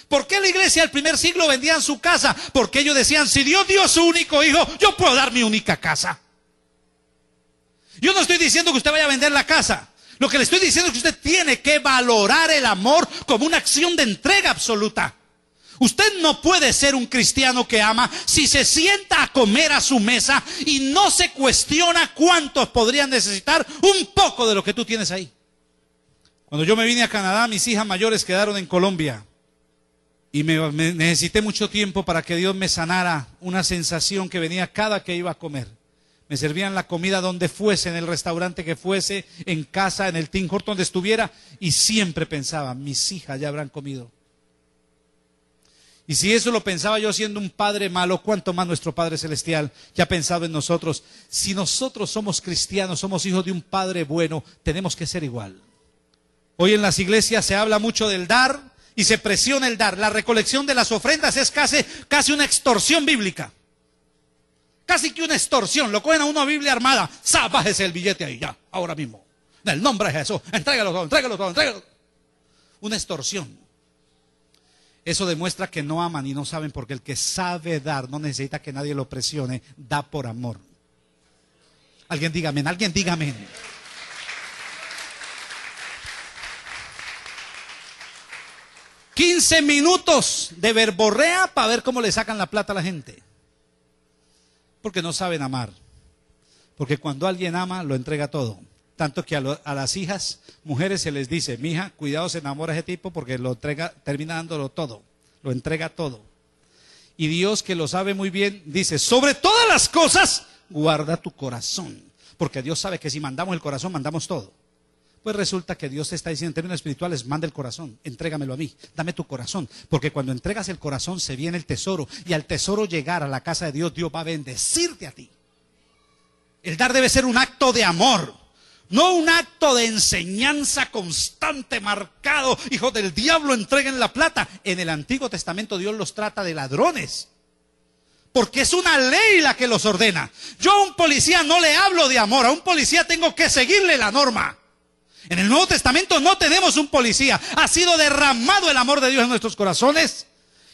¿Por qué la iglesia del primer siglo en su casa? Porque ellos decían, si Dios dio su único hijo, yo puedo dar mi única casa. Yo no estoy diciendo que usted vaya a vender la casa. Lo que le estoy diciendo es que usted tiene que valorar el amor como una acción de entrega absoluta. Usted no puede ser un cristiano que ama si se sienta a comer a su mesa y no se cuestiona cuántos podrían necesitar un poco de lo que tú tienes ahí. Cuando yo me vine a Canadá, mis hijas mayores quedaron en Colombia y me, necesité mucho tiempo para que Dios me sanara una sensación que venía cada que iba a comer. Me servían la comida donde fuese, en el restaurante que fuese, en casa, en el Tim Horton donde estuviera, y siempre pensaba, mis hijas ya habrán comido. Y si eso lo pensaba yo siendo un padre malo, cuánto más nuestro Padre Celestial que ha pensado en nosotros. Si nosotros somos cristianos, somos hijos de un Padre bueno, tenemos que ser igual. Hoy en las iglesias se habla mucho del dar y se presiona el dar. La recolección de las ofrendas es casi, casi una extorsión bíblica. Casi que una extorsión. Lo cogen a una Biblia armada. ¡Sá, bájese el billete ahí ya, ahora mismo. Del nombre de Jesús. Entrégalo todo, entrégalo todo, entrégalo. Una extorsión. Eso demuestra que no aman y no saben porque el que sabe dar no necesita que nadie lo presione, da por amor. Alguien dígame, alguien dígame. 15 minutos de verborrea para ver cómo le sacan la plata a la gente. Porque no saben amar. Porque cuando alguien ama, lo entrega todo tanto que a, las hijas mujeres se les dice, mija, cuidado se enamora ese tipo porque lo entrega, termina dándolo todo, lo entrega todo. Y Dios que lo sabe muy bien dice, sobre todas las cosas, guarda tu corazón, porque Dios sabe que si mandamos el corazón, mandamos todo. Pues resulta que Dios te está diciendo en términos espirituales, manda el corazón, entrégamelo a mí, dame tu corazón, porque cuando entregas el corazón se viene el tesoro y al tesoro llegar a la casa de Dios, Dios va a bendecirte a ti. El dar debe ser un acto de amor. No un acto de enseñanza constante, marcado, hijo del diablo, entreguen la plata. En el Antiguo Testamento Dios los trata de ladrones. Porque es una ley la que los ordena. Yo a un policía no le hablo de amor, a un policía tengo que seguirle la norma. En el Nuevo Testamento no tenemos un policía. Ha sido derramado el amor de Dios en nuestros corazones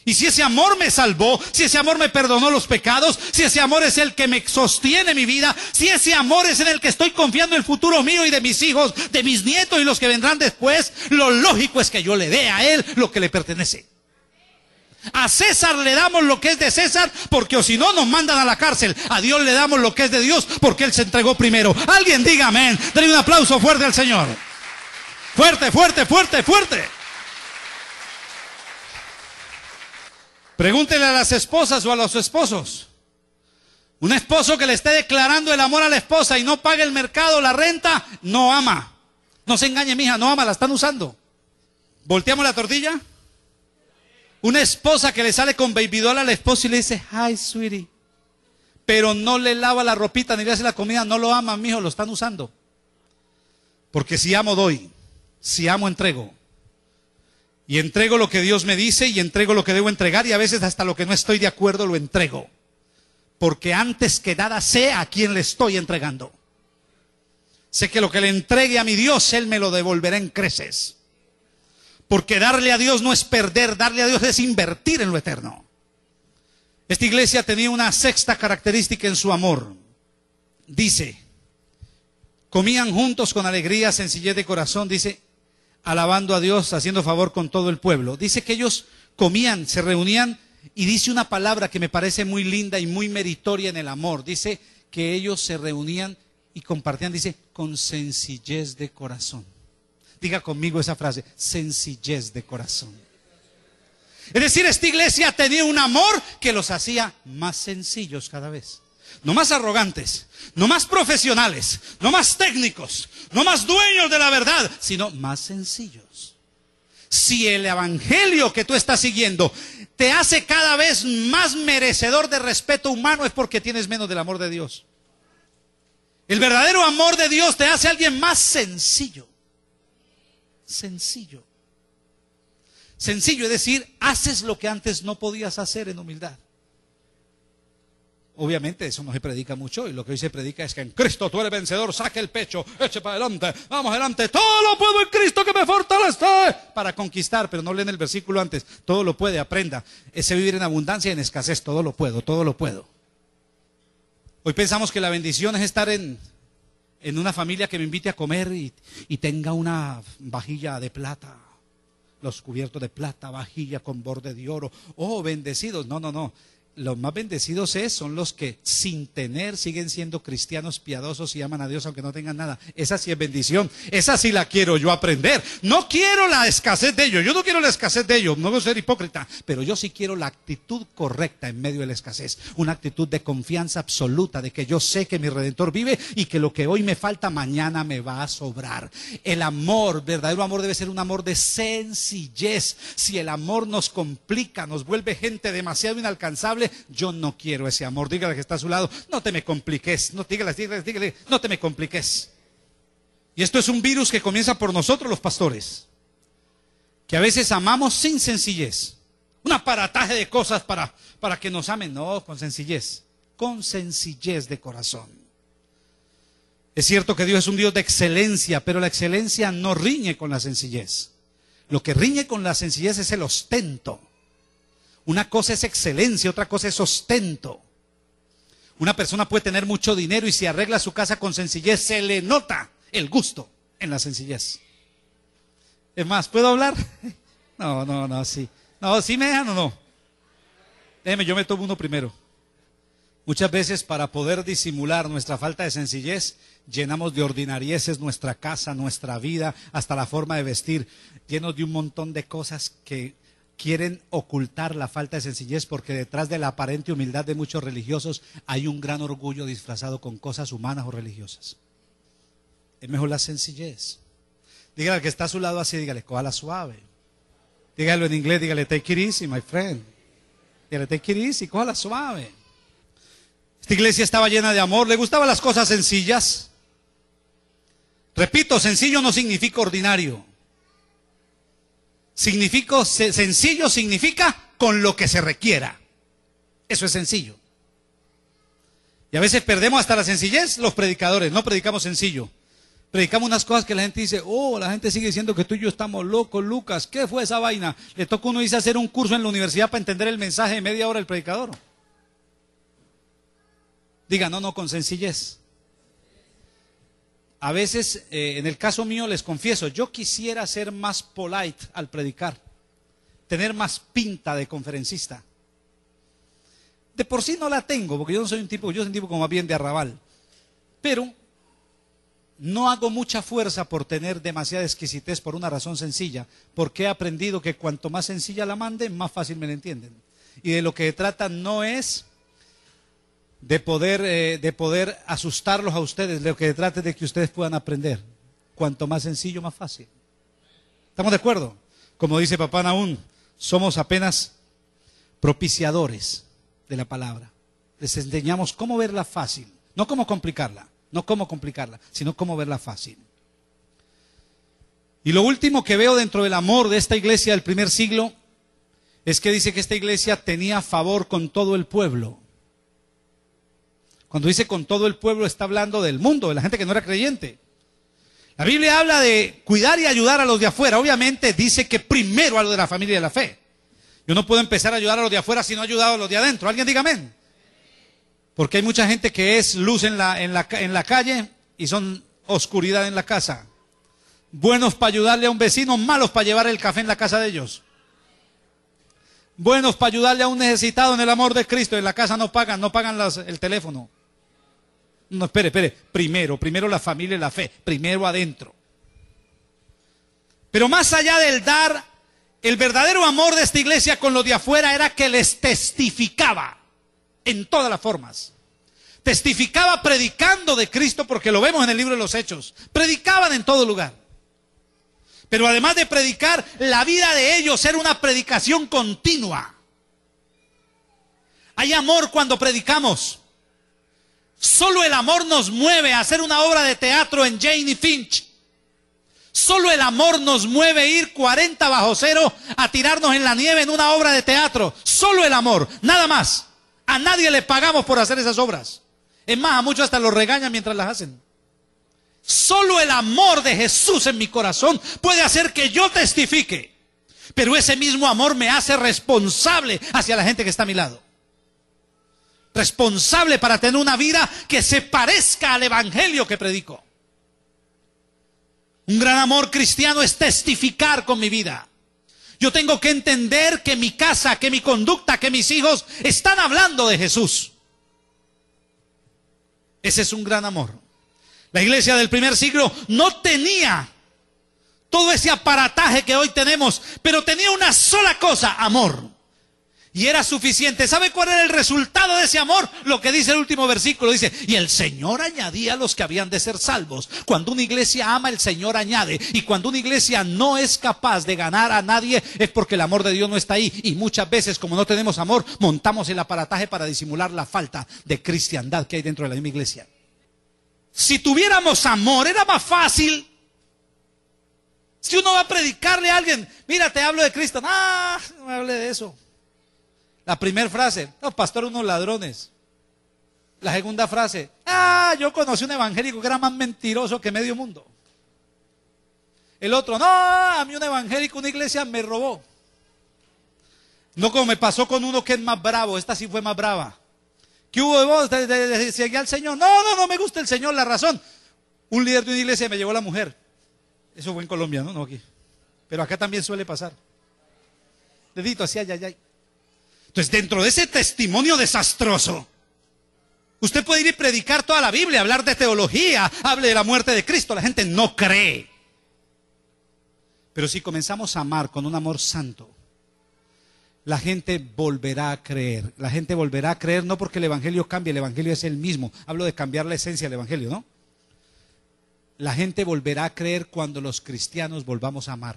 y si ese amor me salvó, si ese amor me perdonó los pecados, si ese amor es el que me sostiene mi vida, si ese amor es en el que estoy confiando el futuro mío y de mis hijos, de mis nietos y los que vendrán después, lo lógico es que yo le dé a él lo que le pertenece. A César le damos lo que es de César, porque o si no nos mandan a la cárcel. A Dios le damos lo que es de Dios, porque Él se entregó primero. Alguien diga amén. Dale un aplauso fuerte al Señor. Fuerte, fuerte, fuerte, fuerte. Pregúntele a las esposas o a los esposos. Un esposo que le esté declarando el amor a la esposa y no paga el mercado, la renta, no ama. No se engañe, mija, no ama, la están usando. ¿Volteamos la tortilla? Una esposa que le sale con baby doll la esposa y le dice, hi, sweetie. Pero no le lava la ropita ni le hace la comida, no lo ama, mijo, lo están usando. Porque si amo, doy. Si amo, entrego. Y entrego lo que Dios me dice y entrego lo que debo entregar y a veces hasta lo que no estoy de acuerdo lo entrego. Porque antes que nada sé a quién le estoy entregando. Sé que lo que le entregue a mi Dios, Él me lo devolverá en creces. Porque darle a Dios no es perder, darle a Dios es invertir en lo eterno. Esta iglesia tenía una sexta característica en su amor. Dice, comían juntos con alegría, sencillez de corazón, dice, alabando a Dios, haciendo favor con todo el pueblo. Dice que ellos comían, se reunían y dice una palabra que me parece muy linda y muy meritoria en el amor. Dice que ellos se reunían y compartían, dice, con sencillez de corazón. Diga conmigo esa frase, sencillez de corazón. Es decir, esta iglesia tenía un amor que los hacía más sencillos cada vez no más arrogantes, no más profesionales, no más técnicos, no más dueños de la verdad, sino más sencillos. Si el evangelio que tú estás siguiendo te hace cada vez más merecedor de respeto humano es porque tienes menos del amor de Dios. El verdadero amor de Dios te hace alguien más sencillo. Sencillo. Sencillo es decir, haces lo que antes no podías hacer en humildad. Obviamente eso no se predica mucho y lo que hoy se predica es que en Cristo tú eres vencedor, saque el pecho, eche para adelante, vamos adelante, todo lo puedo en Cristo que me fortalece para conquistar, pero no leen el versículo antes, todo lo puede, aprenda, ese vivir en abundancia y en escasez, todo lo puedo, todo lo puedo. Hoy pensamos que la bendición es estar en, una familia que me invite a comer y, y tenga una vajilla de plata los cubiertos de plata, vajilla con borde de oro. Oh, bendecidos. No, no, no los más bendecidos es, son los que sin tener siguen siendo cristianos piadosos y aman a Dios aunque no tengan nada. Esa sí es bendición. Esa sí la quiero yo aprender. No quiero la escasez de ellos. Yo no quiero la escasez de ellos. No voy a ser hipócrita. Pero yo sí quiero la actitud correcta en medio de la escasez. Una actitud de confianza absoluta de que yo sé que mi redentor vive y que lo que hoy me falta mañana me va a sobrar. El amor, verdadero amor debe ser un amor de sencillez. Si el amor nos complica, nos vuelve gente demasiado inalcanzable, yo no quiero ese amor. Dígale que está a su lado, no te me compliques. No, dígale, no te me compliques. Y esto es un virus que comienza por nosotros los pastores, que a veces amamos sin sencillez. Un aparataje de cosas para, para que nos amen, no, con sencillez, con sencillez de corazón. Es cierto que Dios es un Dios de excelencia, pero la excelencia no riñe con la sencillez. Lo que riñe con la sencillez es el ostento. Una cosa es excelencia, otra cosa es ostento. Una persona puede tener mucho dinero y si arregla su casa con sencillez, se le nota el gusto en la sencillez. Es más, ¿puedo hablar? No, no, no, sí. No, sí me dejan o no. Déjeme, yo me tomo uno primero. Muchas veces para poder disimular nuestra falta de sencillez, llenamos de ordinarieces nuestra casa, nuestra vida, hasta la forma de vestir, llenos de un montón de cosas que quieren ocultar la falta de sencillez porque detrás de la aparente humildad de muchos religiosos hay un gran orgullo disfrazado con cosas humanas o religiosas. Es mejor la sencillez. Dígale al que está a su lado así, dígale, la suave. Dígalo en inglés, dígale, take it easy, my friend. Dígale, take it easy, la suave. Esta iglesia estaba llena de amor, le gustaban las cosas sencillas. Repito, sencillo no significa ordinario. Significo, sencillo significa con lo que se requiera. Eso es sencillo. Y a veces perdemos hasta la sencillez los predicadores. No predicamos sencillo. Predicamos unas cosas que la gente dice, oh, la gente sigue diciendo que tú y yo estamos locos, Lucas, ¿qué fue esa vaina? Le toca uno irse hacer un curso en la universidad para entender el mensaje de media hora del predicador. Diga, no, no, con sencillez. A veces, eh, en el caso mío, les confieso, yo quisiera ser más polite al predicar, tener más pinta de conferencista. De por sí no la tengo, porque yo no soy un tipo, yo soy un tipo como más bien de arrabal. Pero no hago mucha fuerza por tener demasiada exquisitez por una razón sencilla, porque he aprendido que cuanto más sencilla la mande, más fácil me la entienden. Y de lo que trata no es de poder, eh, de poder asustarlos a ustedes. Lo que trate de que ustedes puedan aprender. Cuanto más sencillo, más fácil. ¿Estamos de acuerdo? Como dice Papá Naún, somos apenas propiciadores de la palabra. Les enseñamos cómo verla fácil, no cómo complicarla, no cómo complicarla, sino cómo verla fácil. Y lo último que veo dentro del amor de esta iglesia del primer siglo es que dice que esta iglesia tenía favor con todo el pueblo. Cuando dice con todo el pueblo está hablando del mundo, de la gente que no era creyente. La Biblia habla de cuidar y ayudar a los de afuera. Obviamente dice que primero a de la familia de la fe. Yo no puedo empezar a ayudar a los de afuera si no he ayudado a los de adentro. ¿Alguien diga amén? Porque hay mucha gente que es luz en la, en la, en la calle y son oscuridad en la casa. Buenos para ayudarle a un vecino, malos para llevar el café en la casa de ellos. Buenos para ayudarle a un necesitado en el amor de Cristo. En la casa no pagan, no pagan el teléfono. No, espere, espere. Primero, primero la familia y la fe. Primero adentro. Pero más allá del dar, el verdadero amor de esta iglesia con los de afuera era que les testificaba en todas las formas. Testificaba predicando de Cristo porque lo vemos en el libro de los Hechos. Predicaban en todo lugar. Pero además de predicar, la vida de ellos era una predicación continua. Hay amor cuando predicamos. Solo el amor nos mueve a hacer una obra de teatro en Jane Finch. Solo el amor nos mueve a ir 40 bajo cero a tirarnos en la nieve en una obra de teatro. Solo el amor, nada más. A nadie le pagamos por hacer esas obras. Es más, a muchos hasta los regañan mientras las hacen. Solo el amor de Jesús en mi corazón puede hacer que yo testifique. Pero ese mismo amor me hace responsable hacia la gente que está a mi lado responsable para tener una vida que se parezca al evangelio que predico. Un gran amor cristiano es testificar con mi vida. Yo tengo que entender que mi casa, que mi conducta, que mis hijos están hablando de Jesús. Ese es un gran amor. La iglesia del primer siglo no tenía todo ese aparataje que hoy tenemos, pero tenía una sola cosa, amor y era suficiente. ¿Sabe cuál era el resultado de ese amor? Lo que dice el último versículo dice, y el Señor añadía a los que habían de ser salvos. Cuando una iglesia ama, el Señor añade. Y cuando una iglesia no es capaz de ganar a nadie, es porque el amor de Dios no está ahí. Y muchas veces, como no tenemos amor, montamos el aparataje para disimular la falta de cristiandad que hay dentro de la misma iglesia. Si tuviéramos amor, era más fácil si uno va a predicarle a alguien, mira, te hablo de Cristo, ah, no me hable de eso. La primera frase, no, pastor, unos ladrones. La segunda frase, ah, yo conocí un evangélico que era más mentiroso que medio mundo. El otro, no, a mí un evangélico, una iglesia me robó. No como me pasó con uno que es más bravo, esta sí fue más brava. ¿Qué hubo de vos? al Señor. No, no, no me gusta el Señor, la razón. Un líder de una iglesia me llevó la mujer. Eso fue en Colombia, ¿no? No aquí. Pero acá también suele pasar. Dedito así, ay, ay, ay. Entonces, dentro de ese testimonio desastroso, usted puede ir y predicar toda la Biblia, hablar de teología, hable de la muerte de Cristo, la gente no cree. Pero si comenzamos a amar con un amor santo, la gente volverá a creer. La gente volverá a creer no porque el Evangelio cambie, el Evangelio es el mismo. Hablo de cambiar la esencia del Evangelio, ¿no? La gente volverá a creer cuando los cristianos volvamos a amar.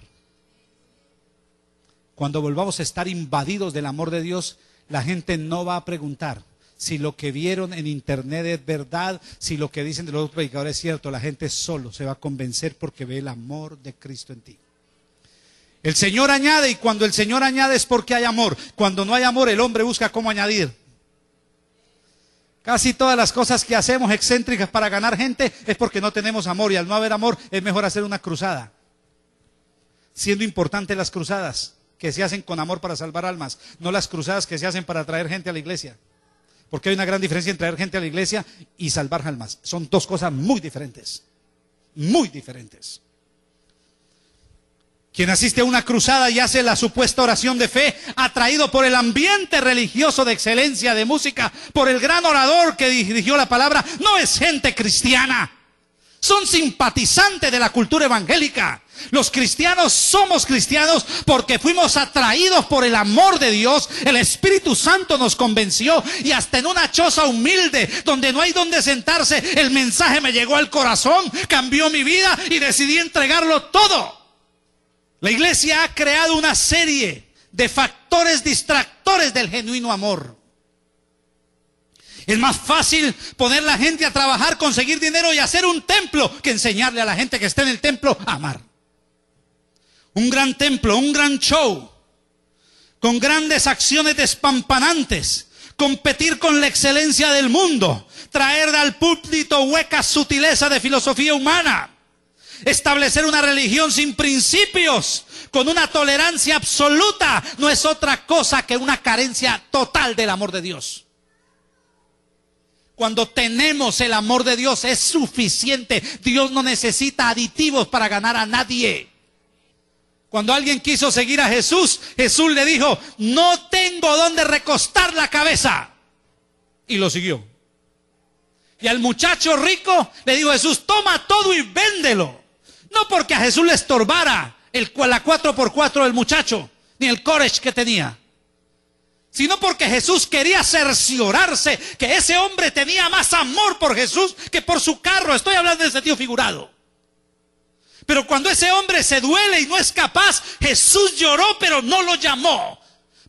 Cuando volvamos a estar invadidos del amor de Dios, la gente no va a preguntar si lo que vieron en internet es verdad, si lo que dicen de los otros predicadores es cierto. La gente solo se va a convencer porque ve el amor de Cristo en ti. El Señor añade y cuando el Señor añade es porque hay amor. Cuando no hay amor, el hombre busca cómo añadir. Casi todas las cosas que hacemos excéntricas para ganar gente es porque no tenemos amor y al no haber amor es mejor hacer una cruzada. Siendo importantes las cruzadas que se hacen con amor para salvar almas, no las cruzadas que se hacen para traer gente a la iglesia. Porque hay una gran diferencia entre traer gente a la iglesia y salvar almas. Son dos cosas muy diferentes. Muy diferentes. Quien asiste a una cruzada y hace la supuesta oración de fe, atraído por el ambiente religioso de excelencia de música, por el gran orador que dirigió la palabra, no es gente cristiana son simpatizantes de la cultura evangélica. Los cristianos somos cristianos porque fuimos atraídos por el amor de Dios. El Espíritu Santo nos convenció y hasta en una choza humilde donde no hay donde sentarse, el mensaje me llegó al corazón, cambió mi vida y decidí entregarlo todo. La iglesia ha creado una serie de factores distractores del genuino amor. Es más fácil poner la gente a trabajar, conseguir dinero y hacer un templo que enseñarle a la gente que está en el templo a amar. Un gran templo, un gran show, con grandes acciones despampanantes, competir con la excelencia del mundo, traer al púlpito hueca sutileza de filosofía humana, establecer una religión sin principios, con una tolerancia absoluta, no es otra cosa que una carencia total del amor de Dios. Cuando tenemos el amor de Dios es suficiente. Dios no necesita aditivos para ganar a nadie. Cuando alguien quiso seguir a Jesús, Jesús le dijo, no tengo dónde recostar la cabeza. Y lo siguió. Y al muchacho rico le dijo Jesús, toma todo y véndelo. No porque a Jesús le estorbara el, la 4x4 del muchacho, ni el courage que tenía sino porque Jesús quería cerciorarse que ese hombre tenía más amor por Jesús que por su carro. Estoy hablando ese tío figurado. Pero cuando ese hombre se duele y no es capaz, Jesús lloró pero no lo llamó.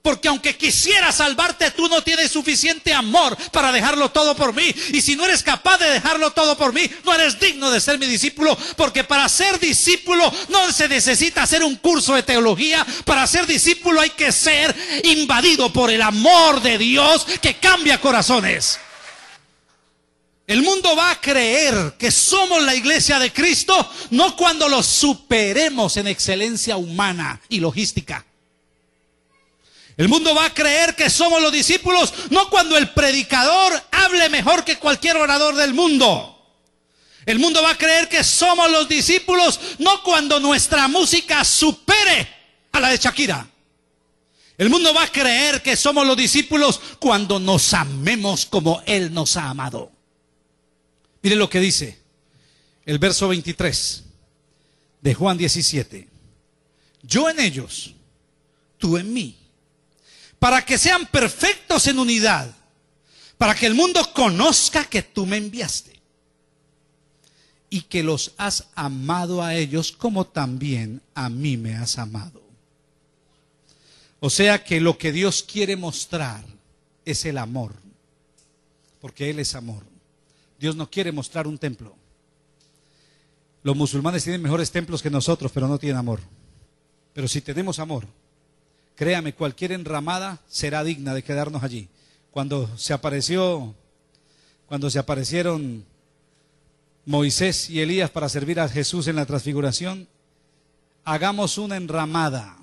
Porque aunque quisiera salvarte, tú no tienes suficiente amor para dejarlo todo por mí. Y si no eres capaz de dejarlo todo por mí, no eres digno de ser mi discípulo. Porque para ser discípulo no se necesita hacer un curso de teología. Para ser discípulo hay que ser invadido por el amor de Dios que cambia corazones. El mundo va a creer que somos la iglesia de Cristo no cuando lo superemos en excelencia humana y logística el mundo va a creer que somos los discípulos, no cuando el predicador hable mejor que cualquier orador del mundo. El mundo va a creer que somos los discípulos, no cuando nuestra música supere a la de Shakira. El mundo va a creer que somos los discípulos cuando nos amemos como Él nos ha amado. Mire lo que dice el verso 23 de Juan 17. Yo en ellos, tú en mí para que sean perfectos en unidad, para que el mundo conozca que tú me enviaste y que los has amado a ellos como también a mí me has amado. O sea que lo que Dios quiere mostrar es el amor, porque Él es amor. Dios no quiere mostrar un templo. Los musulmanes tienen mejores templos que nosotros, pero no tienen amor. Pero si tenemos amor, Créame, cualquier enramada será digna de quedarnos allí. Cuando se apareció, cuando se aparecieron Moisés y Elías para servir a Jesús en la transfiguración, hagamos una enramada.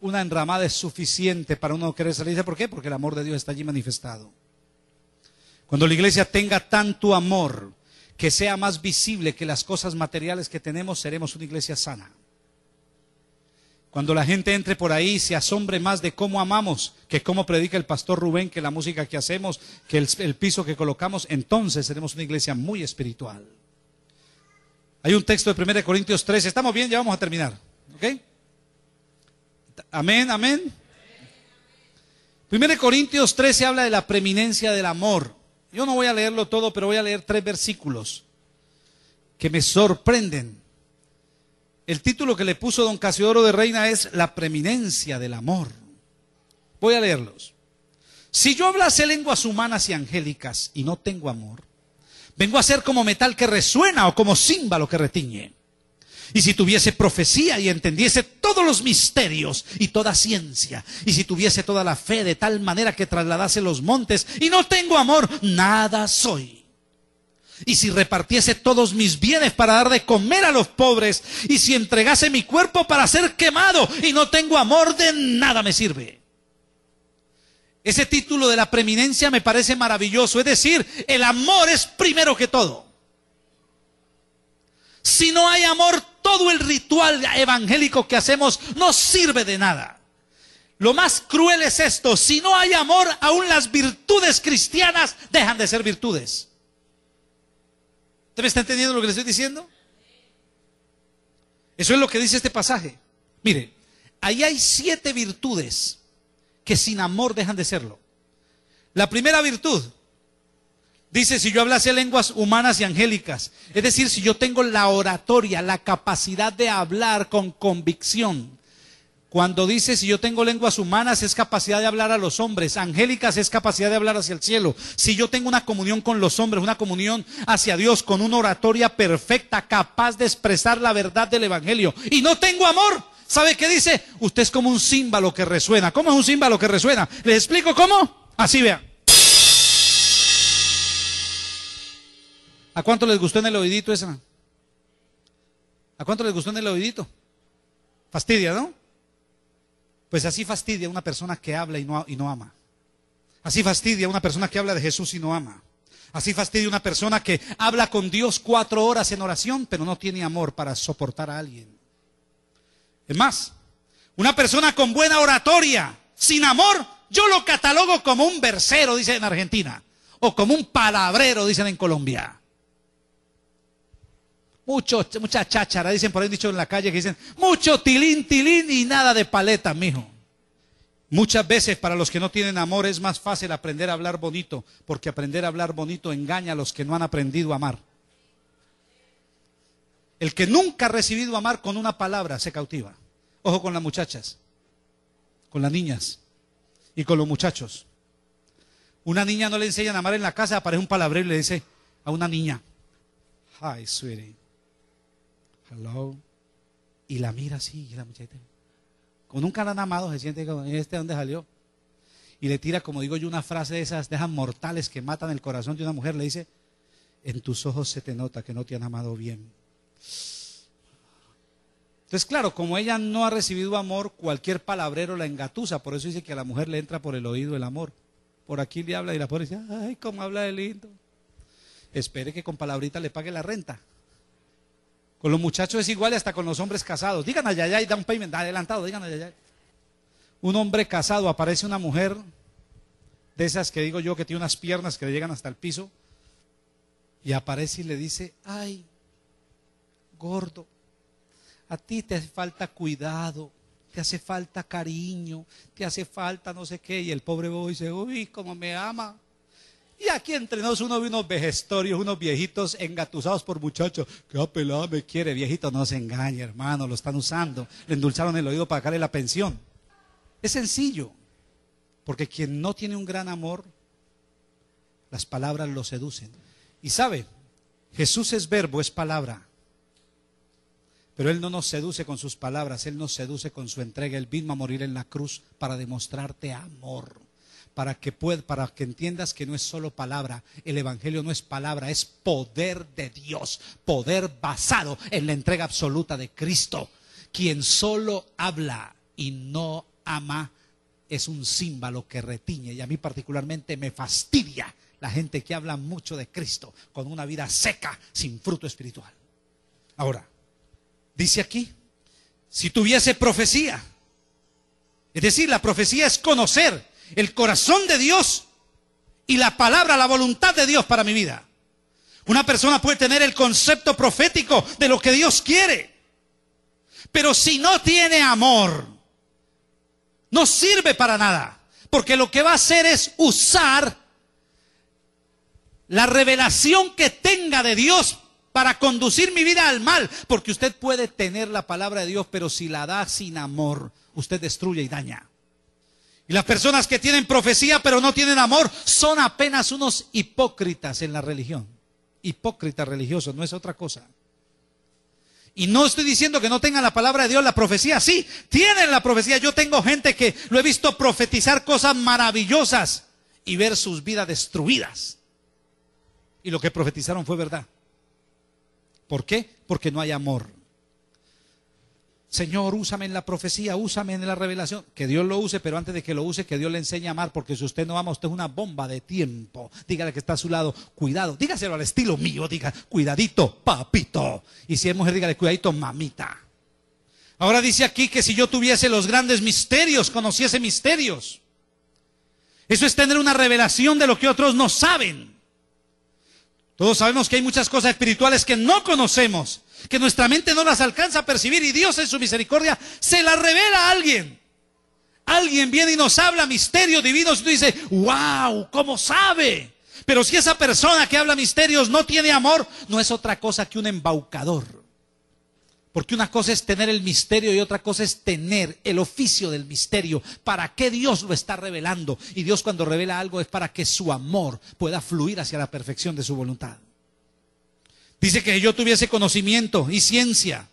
Una enramada es suficiente para uno querer salir. ¿Por qué? Porque el amor de Dios está allí manifestado. Cuando la iglesia tenga tanto amor que sea más visible que las cosas materiales que tenemos, seremos una iglesia sana. Cuando la gente entre por ahí se asombre más de cómo amamos, que cómo predica el pastor Rubén, que la música que hacemos, que el, piso que colocamos, entonces seremos una iglesia muy espiritual. Hay un texto de 1 Corintios 13. Estamos bien, ya vamos a terminar. ¿Ok? Amén, amén. 1 Corintios 13 habla de la preeminencia del amor. Yo no voy a leerlo todo, pero voy a leer tres versículos que me sorprenden el título que le puso don Casiodoro de Reina es La preeminencia del amor. Voy a leerlos. Si yo hablase lenguas humanas y angélicas y no tengo amor, vengo a ser como metal que resuena o como címbalo que retiñe. Y si tuviese profecía y entendiese todos los misterios y toda ciencia, y si tuviese toda la fe de tal manera que trasladase los montes y no tengo amor, nada soy y si repartiese todos mis bienes para dar de comer a los pobres, y si entregase mi cuerpo para ser quemado, y no tengo amor, de nada me sirve. Ese título de la preeminencia me parece maravilloso, es decir, el amor es primero que todo. Si no hay amor, todo el ritual evangélico que hacemos no sirve de nada. Lo más cruel es esto, si no hay amor, aún las virtudes cristianas dejan de ser virtudes está entendiendo lo que le estoy diciendo? Eso es lo que dice este pasaje. Mire, ahí hay siete virtudes que sin amor dejan de serlo. La primera virtud dice, si yo hablase lenguas humanas y angélicas, es decir, si yo tengo la oratoria, la capacidad de hablar con convicción, cuando dice, si yo tengo lenguas humanas, es capacidad de hablar a los hombres. Angélicas es capacidad de hablar hacia el cielo. Si yo tengo una comunión con los hombres, una comunión hacia Dios, con una oratoria perfecta, capaz de expresar la verdad del Evangelio, y no tengo amor, ¿sabe qué dice? Usted es como un símbolo que resuena. ¿Cómo es un símbolo que resuena? ¿Les explico cómo? Así vean. ¿A cuánto les gustó en el oídito esa? ¿A cuánto les gustó en el oídito? Fastidia, ¿no? Pues así fastidia una persona que habla y no, y no ama. Así fastidia una persona que habla de Jesús y no ama. Así fastidia una persona que habla con Dios cuatro horas en oración, pero no tiene amor para soportar a alguien. Es más, una persona con buena oratoria, sin amor, yo lo catalogo como un versero, dicen en Argentina, o como un palabrero, dicen en Colombia mucha cháchara, dicen por ahí dicho en la calle que dicen, mucho tilín, tilín y nada de paleta, mijo. Muchas veces para los que no tienen amor es más fácil aprender a hablar bonito, porque aprender a hablar bonito engaña a los que no han aprendido a amar. El que nunca ha recibido amar con una palabra se cautiva. Ojo con las muchachas, con las niñas y con los muchachos. Una niña no le enseñan a amar en la casa, aparece un palabrero y le dice a una niña, Ay, sweetie, y la mira así, y la muchacha, con un cara amado se siente como, ¿este dónde salió? Y le tira, como digo yo, una frase de esas, dejan mortales que matan el corazón de una mujer. Le dice, en tus ojos se te nota que no te han amado bien. Entonces, claro, como ella no ha recibido amor, cualquier palabrero la engatusa. Por eso dice que a la mujer le entra por el oído el amor. Por aquí le habla y la pobre dice, ay, cómo habla de lindo. Espere que con palabrita le pague la renta. Con los muchachos es igual hasta con los hombres casados. Digan allá, allá y da un payment adelantado, digan allá, allá. Un hombre casado aparece una mujer de esas que digo yo que tiene unas piernas que le llegan hasta el piso y aparece y le dice, ay, gordo, a ti te hace falta cuidado, te hace falta cariño, te hace falta no sé qué. Y el pobre bobo dice, uy, como me ama. Y aquí entre nosotros uno ve unos vejestorios, unos viejitos engatusados por muchachos. Qué apelada ah, me quiere, viejito. No se engañe, hermano, lo están usando. Le endulzaron el oído para sacarle la pensión. Es sencillo. Porque quien no tiene un gran amor, las palabras lo seducen. Y sabe, Jesús es verbo, es palabra. Pero Él no nos seduce con sus palabras, Él nos seduce con su entrega. Él vino a morir en la cruz para demostrarte amor para que, puedas, para que entiendas que no es solo palabra, el Evangelio no es palabra, es poder de Dios, poder basado en la entrega absoluta de Cristo. Quien solo habla y no ama es un símbolo que retiñe y a mí particularmente me fastidia la gente que habla mucho de Cristo con una vida seca, sin fruto espiritual. Ahora, dice aquí, si tuviese profecía, es decir, la profecía es conocer el corazón de Dios y la palabra, la voluntad de Dios para mi vida. Una persona puede tener el concepto profético de lo que Dios quiere, pero si no tiene amor, no sirve para nada, porque lo que va a hacer es usar la revelación que tenga de Dios para conducir mi vida al mal, porque usted puede tener la palabra de Dios, pero si la da sin amor, usted destruye y daña. Y las personas que tienen profecía pero no tienen amor son apenas unos hipócritas en la religión. Hipócritas religiosos, no es otra cosa. Y no estoy diciendo que no tengan la palabra de Dios, la profecía. Sí, tienen la profecía. Yo tengo gente que lo he visto profetizar cosas maravillosas y ver sus vidas destruidas. Y lo que profetizaron fue verdad. ¿Por qué? Porque no hay amor. Señor, úsame en la profecía, úsame en la revelación. Que Dios lo use, pero antes de que lo use, que Dios le enseñe a amar, porque si usted no ama, usted es una bomba de tiempo. Dígale que está a su lado, cuidado. Dígaselo al estilo mío, diga, cuidadito, papito. Y si es mujer, dígale, cuidadito, mamita. Ahora dice aquí que si yo tuviese los grandes misterios, conociese misterios. Eso es tener una revelación de lo que otros no saben. Todos sabemos que hay muchas cosas espirituales que no conocemos que nuestra mente no las alcanza a percibir y Dios en su misericordia se la revela a alguien. Alguien viene y nos habla misterios divinos y tú dices, wow, ¿cómo sabe? Pero si esa persona que habla misterios no tiene amor, no es otra cosa que un embaucador. Porque una cosa es tener el misterio y otra cosa es tener el oficio del misterio. ¿Para qué Dios lo está revelando? Y Dios cuando revela algo es para que su amor pueda fluir hacia la perfección de su voluntad. Dice que yo tuviese conocimiento y ciencia.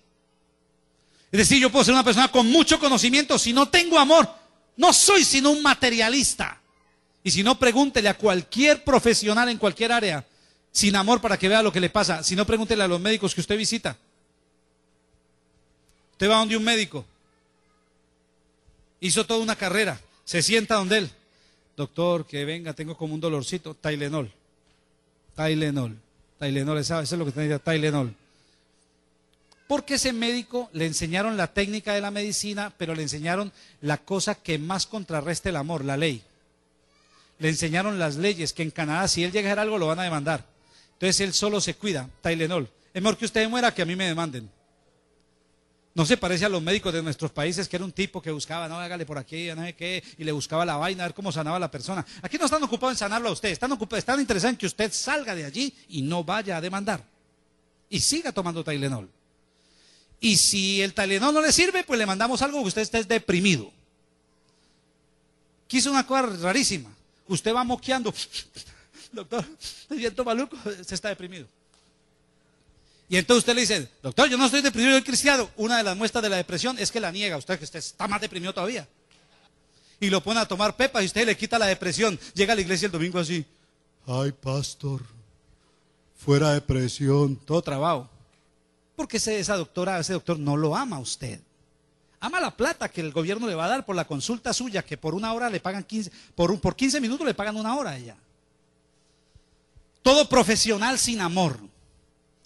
Es decir, yo puedo ser una persona con mucho conocimiento. Si no tengo amor, no soy sino un materialista. Y si no, pregúntele a cualquier profesional en cualquier área sin amor para que vea lo que le pasa. Si no, pregúntele a los médicos que usted visita. Usted va donde un médico. Hizo toda una carrera. Se sienta donde él. Doctor, que venga, tengo como un dolorcito. Tylenol. Tylenol. Tylenol, ¿sabe? Eso es lo que tenía Tylenol. Porque ese médico le enseñaron la técnica de la medicina, pero le enseñaron la cosa que más contrarresta el amor, la ley. Le enseñaron las leyes, que en Canadá si él llega a hacer algo lo van a demandar. Entonces él solo se cuida, Tylenol. Es mejor que usted muera que a mí me demanden. No se parece a los médicos de nuestros países, que era un tipo que buscaba, no, hágale por aquí, no sé qué, y le buscaba la vaina, a ver cómo sanaba la persona. Aquí no están ocupados en sanarlo a usted, están, ocupados, interesados en que usted salga de allí y no vaya a demandar. Y siga tomando Tylenol. Y si el Tylenol no le sirve, pues le mandamos algo que usted está deprimido. Quiso una cosa rarísima. Usted va moqueando. Doctor, el siento maluco, se está deprimido. Y entonces usted le dice, doctor, yo no estoy deprimido, soy cristiano. Una de las muestras de la depresión es que la niega. Usted que usted está más deprimido todavía. Y lo pone a tomar pepas y usted le quita la depresión. Llega a la iglesia el domingo así. Ay, pastor, fuera depresión. Todo trabajo. Porque ese, esa doctora, ese doctor no lo ama usted. Ama la plata que el gobierno le va a dar por la consulta suya, que por una hora le pagan 15, por, por 15 minutos le pagan una hora a ella. Todo profesional sin amor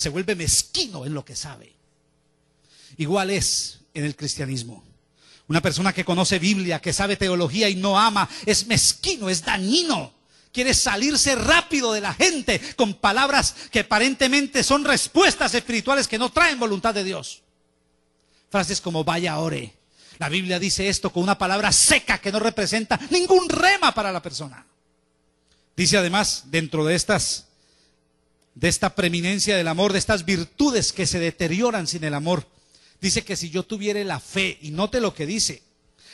se vuelve mezquino en lo que sabe. Igual es en el cristianismo. Una persona que conoce Biblia, que sabe teología y no ama, es mezquino, es dañino. Quiere salirse rápido de la gente con palabras que aparentemente son respuestas espirituales que no traen voluntad de Dios. Frases como vaya ore. La Biblia dice esto con una palabra seca que no representa ningún rema para la persona. Dice además, dentro de estas de esta preeminencia del amor, de estas virtudes que se deterioran sin el amor. Dice que si yo tuviera la fe, y note lo que dice,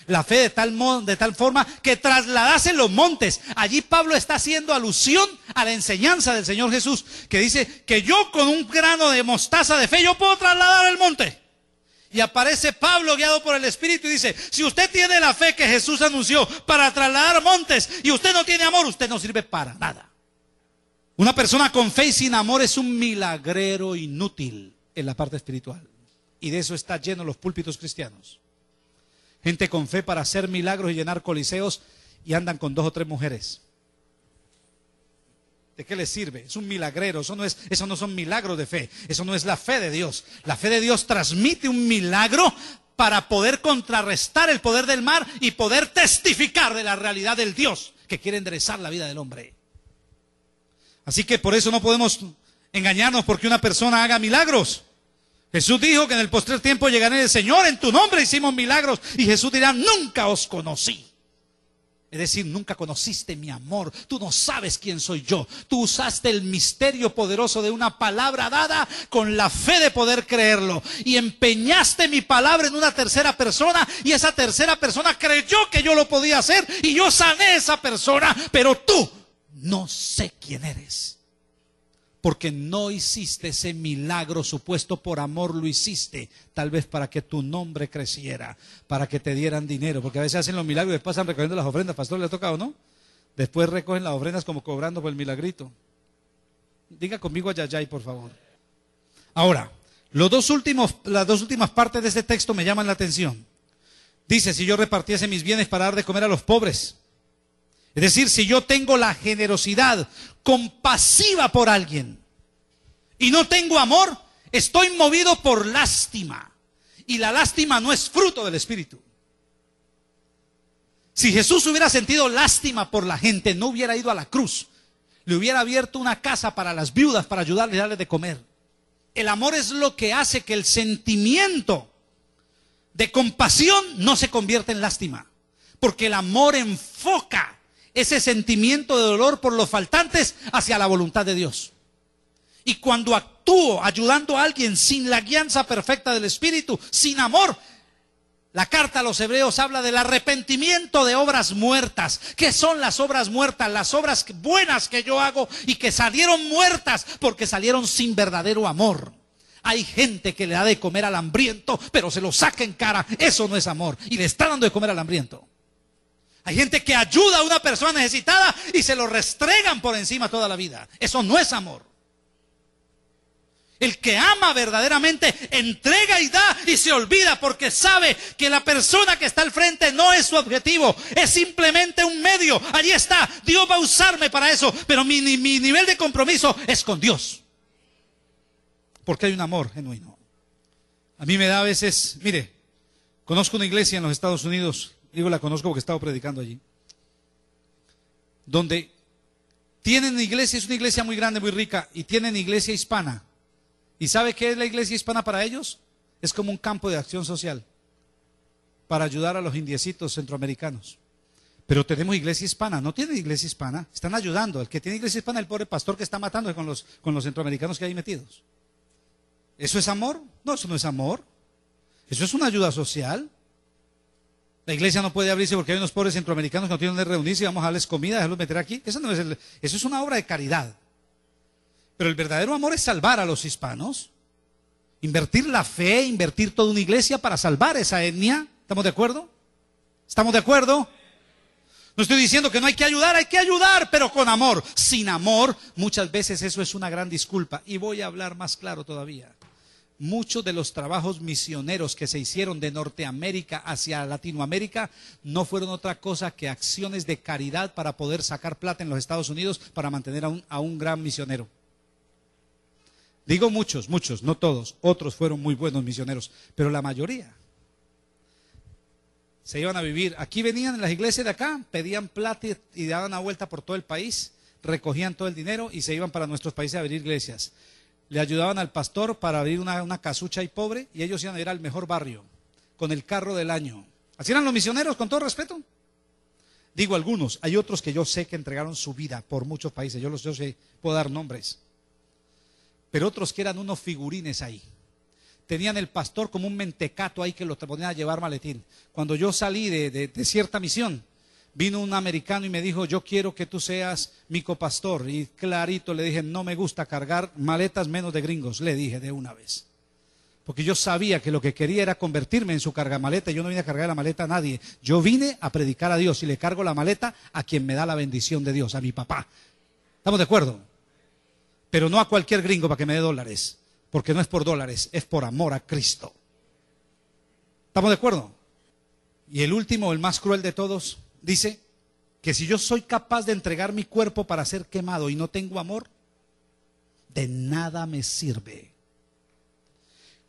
la fe de tal, modo, de tal forma que trasladase los montes. Allí Pablo está haciendo alusión a la enseñanza del Señor Jesús, que dice que yo con un grano de mostaza de fe, yo puedo trasladar el monte. Y aparece Pablo guiado por el Espíritu y dice, si usted tiene la fe que Jesús anunció para trasladar montes y usted no tiene amor, usted no sirve para nada. Una persona con fe y sin amor es un milagrero inútil en la parte espiritual. Y de eso está lleno los púlpitos cristianos. Gente con fe para hacer milagros y llenar coliseos y andan con dos o tres mujeres. ¿De qué les sirve? Es un milagrero. Eso no, es, eso no son milagros de fe. Eso no es la fe de Dios. La fe de Dios transmite un milagro para poder contrarrestar el poder del mar y poder testificar de la realidad del Dios que quiere enderezar la vida del hombre. Así que por eso no podemos engañarnos porque una persona haga milagros. Jesús dijo que en el postrer tiempo llegaré el Señor, en tu nombre hicimos milagros. Y Jesús dirá, nunca os conocí. Es decir, nunca conociste mi amor, tú no sabes quién soy yo. Tú usaste el misterio poderoso de una palabra dada con la fe de poder creerlo. Y empeñaste mi palabra en una tercera persona y esa tercera persona creyó que yo lo podía hacer y yo sané a esa persona, pero tú no sé quién eres. Porque no hiciste ese milagro supuesto por amor, lo hiciste tal vez para que tu nombre creciera, para que te dieran dinero. Porque a veces hacen los milagros y después pasan recogiendo las ofrendas. Pastor, ¿le ha tocado, no? Después recogen las ofrendas como cobrando por el milagrito. Diga conmigo a Yayay, por favor. Ahora, los dos últimos, las dos últimas partes de este texto me llaman la atención. Dice, si yo repartiese mis bienes para dar de comer a los pobres, es decir, si yo tengo la generosidad compasiva por alguien y no tengo amor, estoy movido por lástima. Y la lástima no es fruto del Espíritu. Si Jesús hubiera sentido lástima por la gente, no hubiera ido a la cruz. Le hubiera abierto una casa para las viudas para ayudarles a darle de comer. El amor es lo que hace que el sentimiento de compasión no se convierta en lástima. Porque el amor enfoca ese sentimiento de dolor por los faltantes hacia la voluntad de Dios. Y cuando actúo ayudando a alguien sin la guianza perfecta del Espíritu, sin amor, la carta a los hebreos habla del arrepentimiento de obras muertas. ¿Qué son las obras muertas? Las obras buenas que yo hago y que salieron muertas porque salieron sin verdadero amor. Hay gente que le da de comer al hambriento, pero se lo saca en cara. Eso no es amor. Y le está dando de comer al hambriento. Hay gente que ayuda a una persona necesitada y se lo restregan por encima toda la vida. Eso no es amor. El que ama verdaderamente entrega y da y se olvida porque sabe que la persona que está al frente no es su objetivo, es simplemente un medio. Allí está, Dios va a usarme para eso, pero mi, mi nivel de compromiso es con Dios. Porque hay un amor genuino. A mí me da a veces, mire, conozco una iglesia en los Estados Unidos digo la conozco porque estaba predicando allí, donde tienen iglesia, es una iglesia muy grande, muy rica, y tienen iglesia hispana. ¿Y sabe qué es la iglesia hispana para ellos? Es como un campo de acción social para ayudar a los indiecitos centroamericanos. Pero tenemos iglesia hispana, no tienen iglesia hispana, están ayudando. El que tiene iglesia hispana el pobre pastor que está matando con los, con los centroamericanos que hay metidos. ¿Eso es amor? No, eso no es amor. Eso es una ayuda social. La iglesia no puede abrirse porque hay unos pobres centroamericanos que no tienen donde reunirse y vamos a darles comida, dejarlos meter aquí. Eso, no es eso es una obra de caridad. Pero el verdadero amor es salvar a los hispanos. Invertir la fe, invertir toda una iglesia para salvar esa etnia. ¿Estamos de acuerdo? ¿Estamos de acuerdo? No estoy diciendo que no hay que ayudar, hay que ayudar, pero con amor. Sin amor, muchas veces eso es una gran disculpa. Y voy a hablar más claro todavía muchos de los trabajos misioneros que se hicieron de Norteamérica hacia Latinoamérica no fueron otra cosa que acciones de caridad para poder sacar plata en los Estados Unidos para mantener a un, gran misionero. Digo muchos, muchos, no todos. Otros fueron muy buenos misioneros, pero la mayoría se iban a vivir. Aquí venían en las iglesias de acá, pedían plata y, daban una vuelta por todo el país, recogían todo el dinero y se iban para nuestros países a abrir iglesias le ayudaban al pastor para abrir una, casucha y pobre y ellos iban a ir al mejor barrio con el carro del año. Así eran los misioneros, con todo respeto. Digo algunos, hay otros que yo sé que entregaron su vida por muchos países, yo los sé, puedo dar nombres. Pero otros que eran unos figurines ahí. Tenían el pastor como un mentecato ahí que los ponía a llevar maletín. Cuando yo salí de cierta misión, vino un americano y me dijo, yo quiero que tú seas mi copastor. Y clarito le dije, no me gusta cargar maletas menos de gringos, le dije de una vez. Porque yo sabía que lo que quería era convertirme en su cargamaleta. Yo no vine a cargar la maleta a nadie. Yo vine a predicar a Dios y le cargo la maleta a quien me da la bendición de Dios, a mi papá. ¿Estamos de acuerdo? Pero no a cualquier gringo para que me dé dólares. Porque no es por dólares, es por amor a Cristo. ¿Estamos de acuerdo? Y el último, el más cruel de todos, dice que si yo soy capaz de entregar mi cuerpo para ser quemado y no tengo amor, de nada me sirve.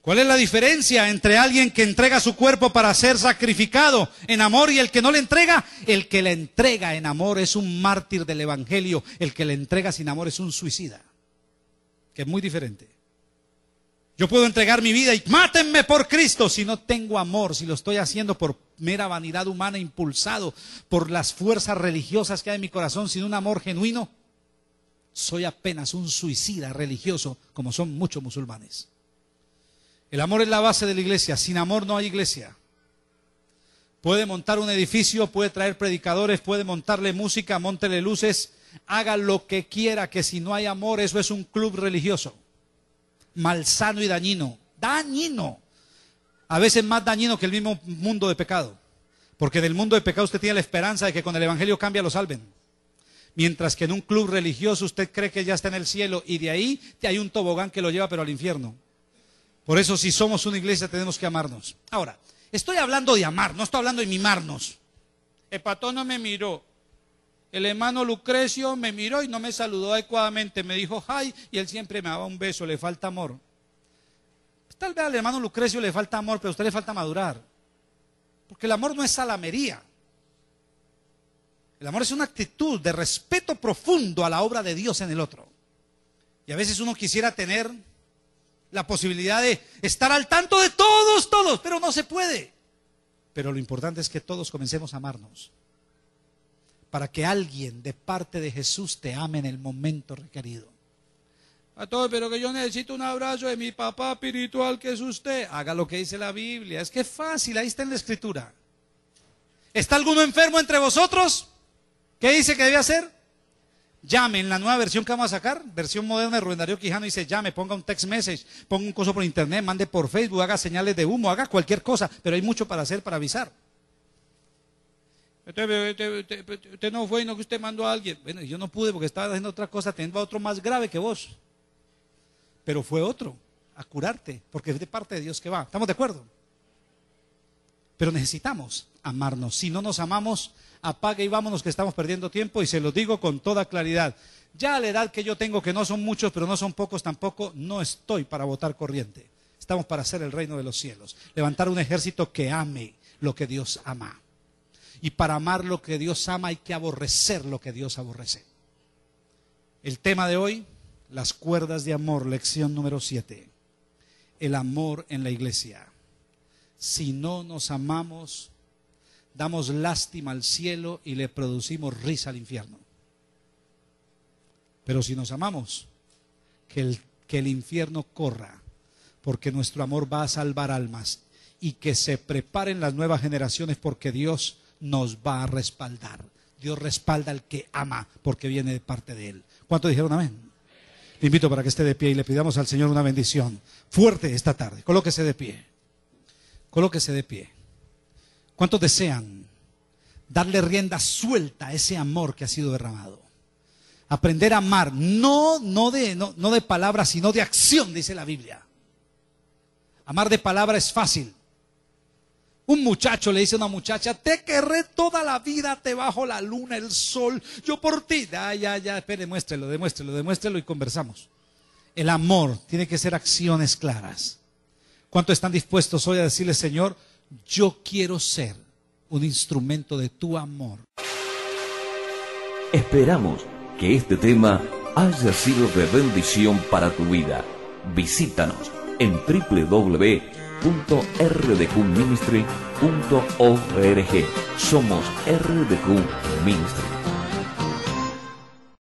¿Cuál es la diferencia entre alguien que entrega su cuerpo para ser sacrificado en amor y el que no le entrega? El que le entrega en amor es un mártir del Evangelio, el que le entrega sin amor es un suicida, que es muy diferente. Yo puedo entregar mi vida y mátenme por Cristo si no tengo amor, si lo estoy haciendo por mera vanidad humana, impulsado por las fuerzas religiosas que hay en mi corazón, sin un amor genuino. Soy apenas un suicida religioso, como son muchos musulmanes. El amor es la base de la iglesia. Sin amor no hay iglesia. Puede montar un edificio, puede traer predicadores, puede montarle música, montele luces, haga lo que quiera, que si no hay amor, eso es un club religioso malsano y dañino. Dañino. A veces más dañino que el mismo mundo de pecado. Porque en el mundo de pecado usted tiene la esperanza de que con el Evangelio cambia lo salven. Mientras que en un club religioso usted cree que ya está en el cielo y de ahí te hay un tobogán que lo lleva pero al infierno. Por eso si somos una iglesia tenemos que amarnos. Ahora, estoy hablando de amar, no estoy hablando de mimarnos. Epatón no me miró. El hermano Lucrecio me miró y no me saludó adecuadamente. Me dijo, hi, y él siempre me daba un beso, le falta amor. Pues tal vez al hermano Lucrecio le falta amor, pero a usted le falta madurar. Porque el amor no es salamería. El amor es una actitud de respeto profundo a la obra de Dios en el otro. Y a veces uno quisiera tener la posibilidad de estar al tanto de todos, todos, pero no se puede. Pero lo importante es que todos comencemos a amarnos para que alguien de parte de Jesús te ame en el momento requerido. A todos, pero que yo necesito un abrazo de mi papá espiritual que es usted. Haga lo que dice la Biblia. Es que es fácil, ahí está en la escritura. ¿Está alguno enfermo entre vosotros? ¿Qué dice que debe hacer? Llame, en la nueva versión que vamos a sacar, versión moderna de Rubén Darío Quijano, dice llame, ponga un text message, ponga un coso por internet, mande por Facebook, haga señales de humo, haga cualquier cosa, pero hay mucho para hacer para avisar. Usted, no fue y no que usted mandó a alguien. Bueno, yo no pude porque estaba haciendo otra cosa, teniendo a otro más grave que vos. Pero fue otro a curarte, porque es de parte de Dios que va. ¿Estamos de acuerdo? Pero necesitamos amarnos. Si no nos amamos, apague y vámonos que estamos perdiendo tiempo y se lo digo con toda claridad. Ya a la edad que yo tengo, que no son muchos, pero no son pocos tampoco, no estoy para votar corriente. Estamos para hacer el reino de los cielos, levantar un ejército que ame lo que Dios ama. Y para amar lo que Dios ama hay que aborrecer lo que Dios aborrece. El tema de hoy, las cuerdas de amor, lección número 7. El amor en la iglesia. Si no nos amamos, damos lástima al cielo y le producimos risa al infierno. Pero si nos amamos, que el, que el, infierno corra, porque nuestro amor va a salvar almas y que se preparen las nuevas generaciones porque Dios nos va a respaldar. Dios respalda al que ama porque viene de parte de Él. ¿cuántos dijeron amén? Le invito para que esté de pie y le pidamos al Señor una bendición fuerte esta tarde. Colóquese de pie. Colóquese de pie. ¿Cuántos desean darle rienda suelta a ese amor que ha sido derramado? Aprender a amar, no, no, de, no, no de palabras, sino de acción, dice la Biblia. Amar de palabra es fácil, un muchacho le dice a una muchacha, te querré toda la vida, te bajo la luna, el sol, yo por ti. Ya, ya, ya, espere, demuéstrelo, demuéstrelo, demuéstrelo y conversamos. El amor tiene que ser acciones claras. ¿Cuánto están dispuestos hoy a decirle, Señor, yo quiero ser un instrumento de tu amor? Esperamos que este tema haya sido de bendición para tu vida. Visítanos en www www.rdqministry.org. Somos RDQ Ministry.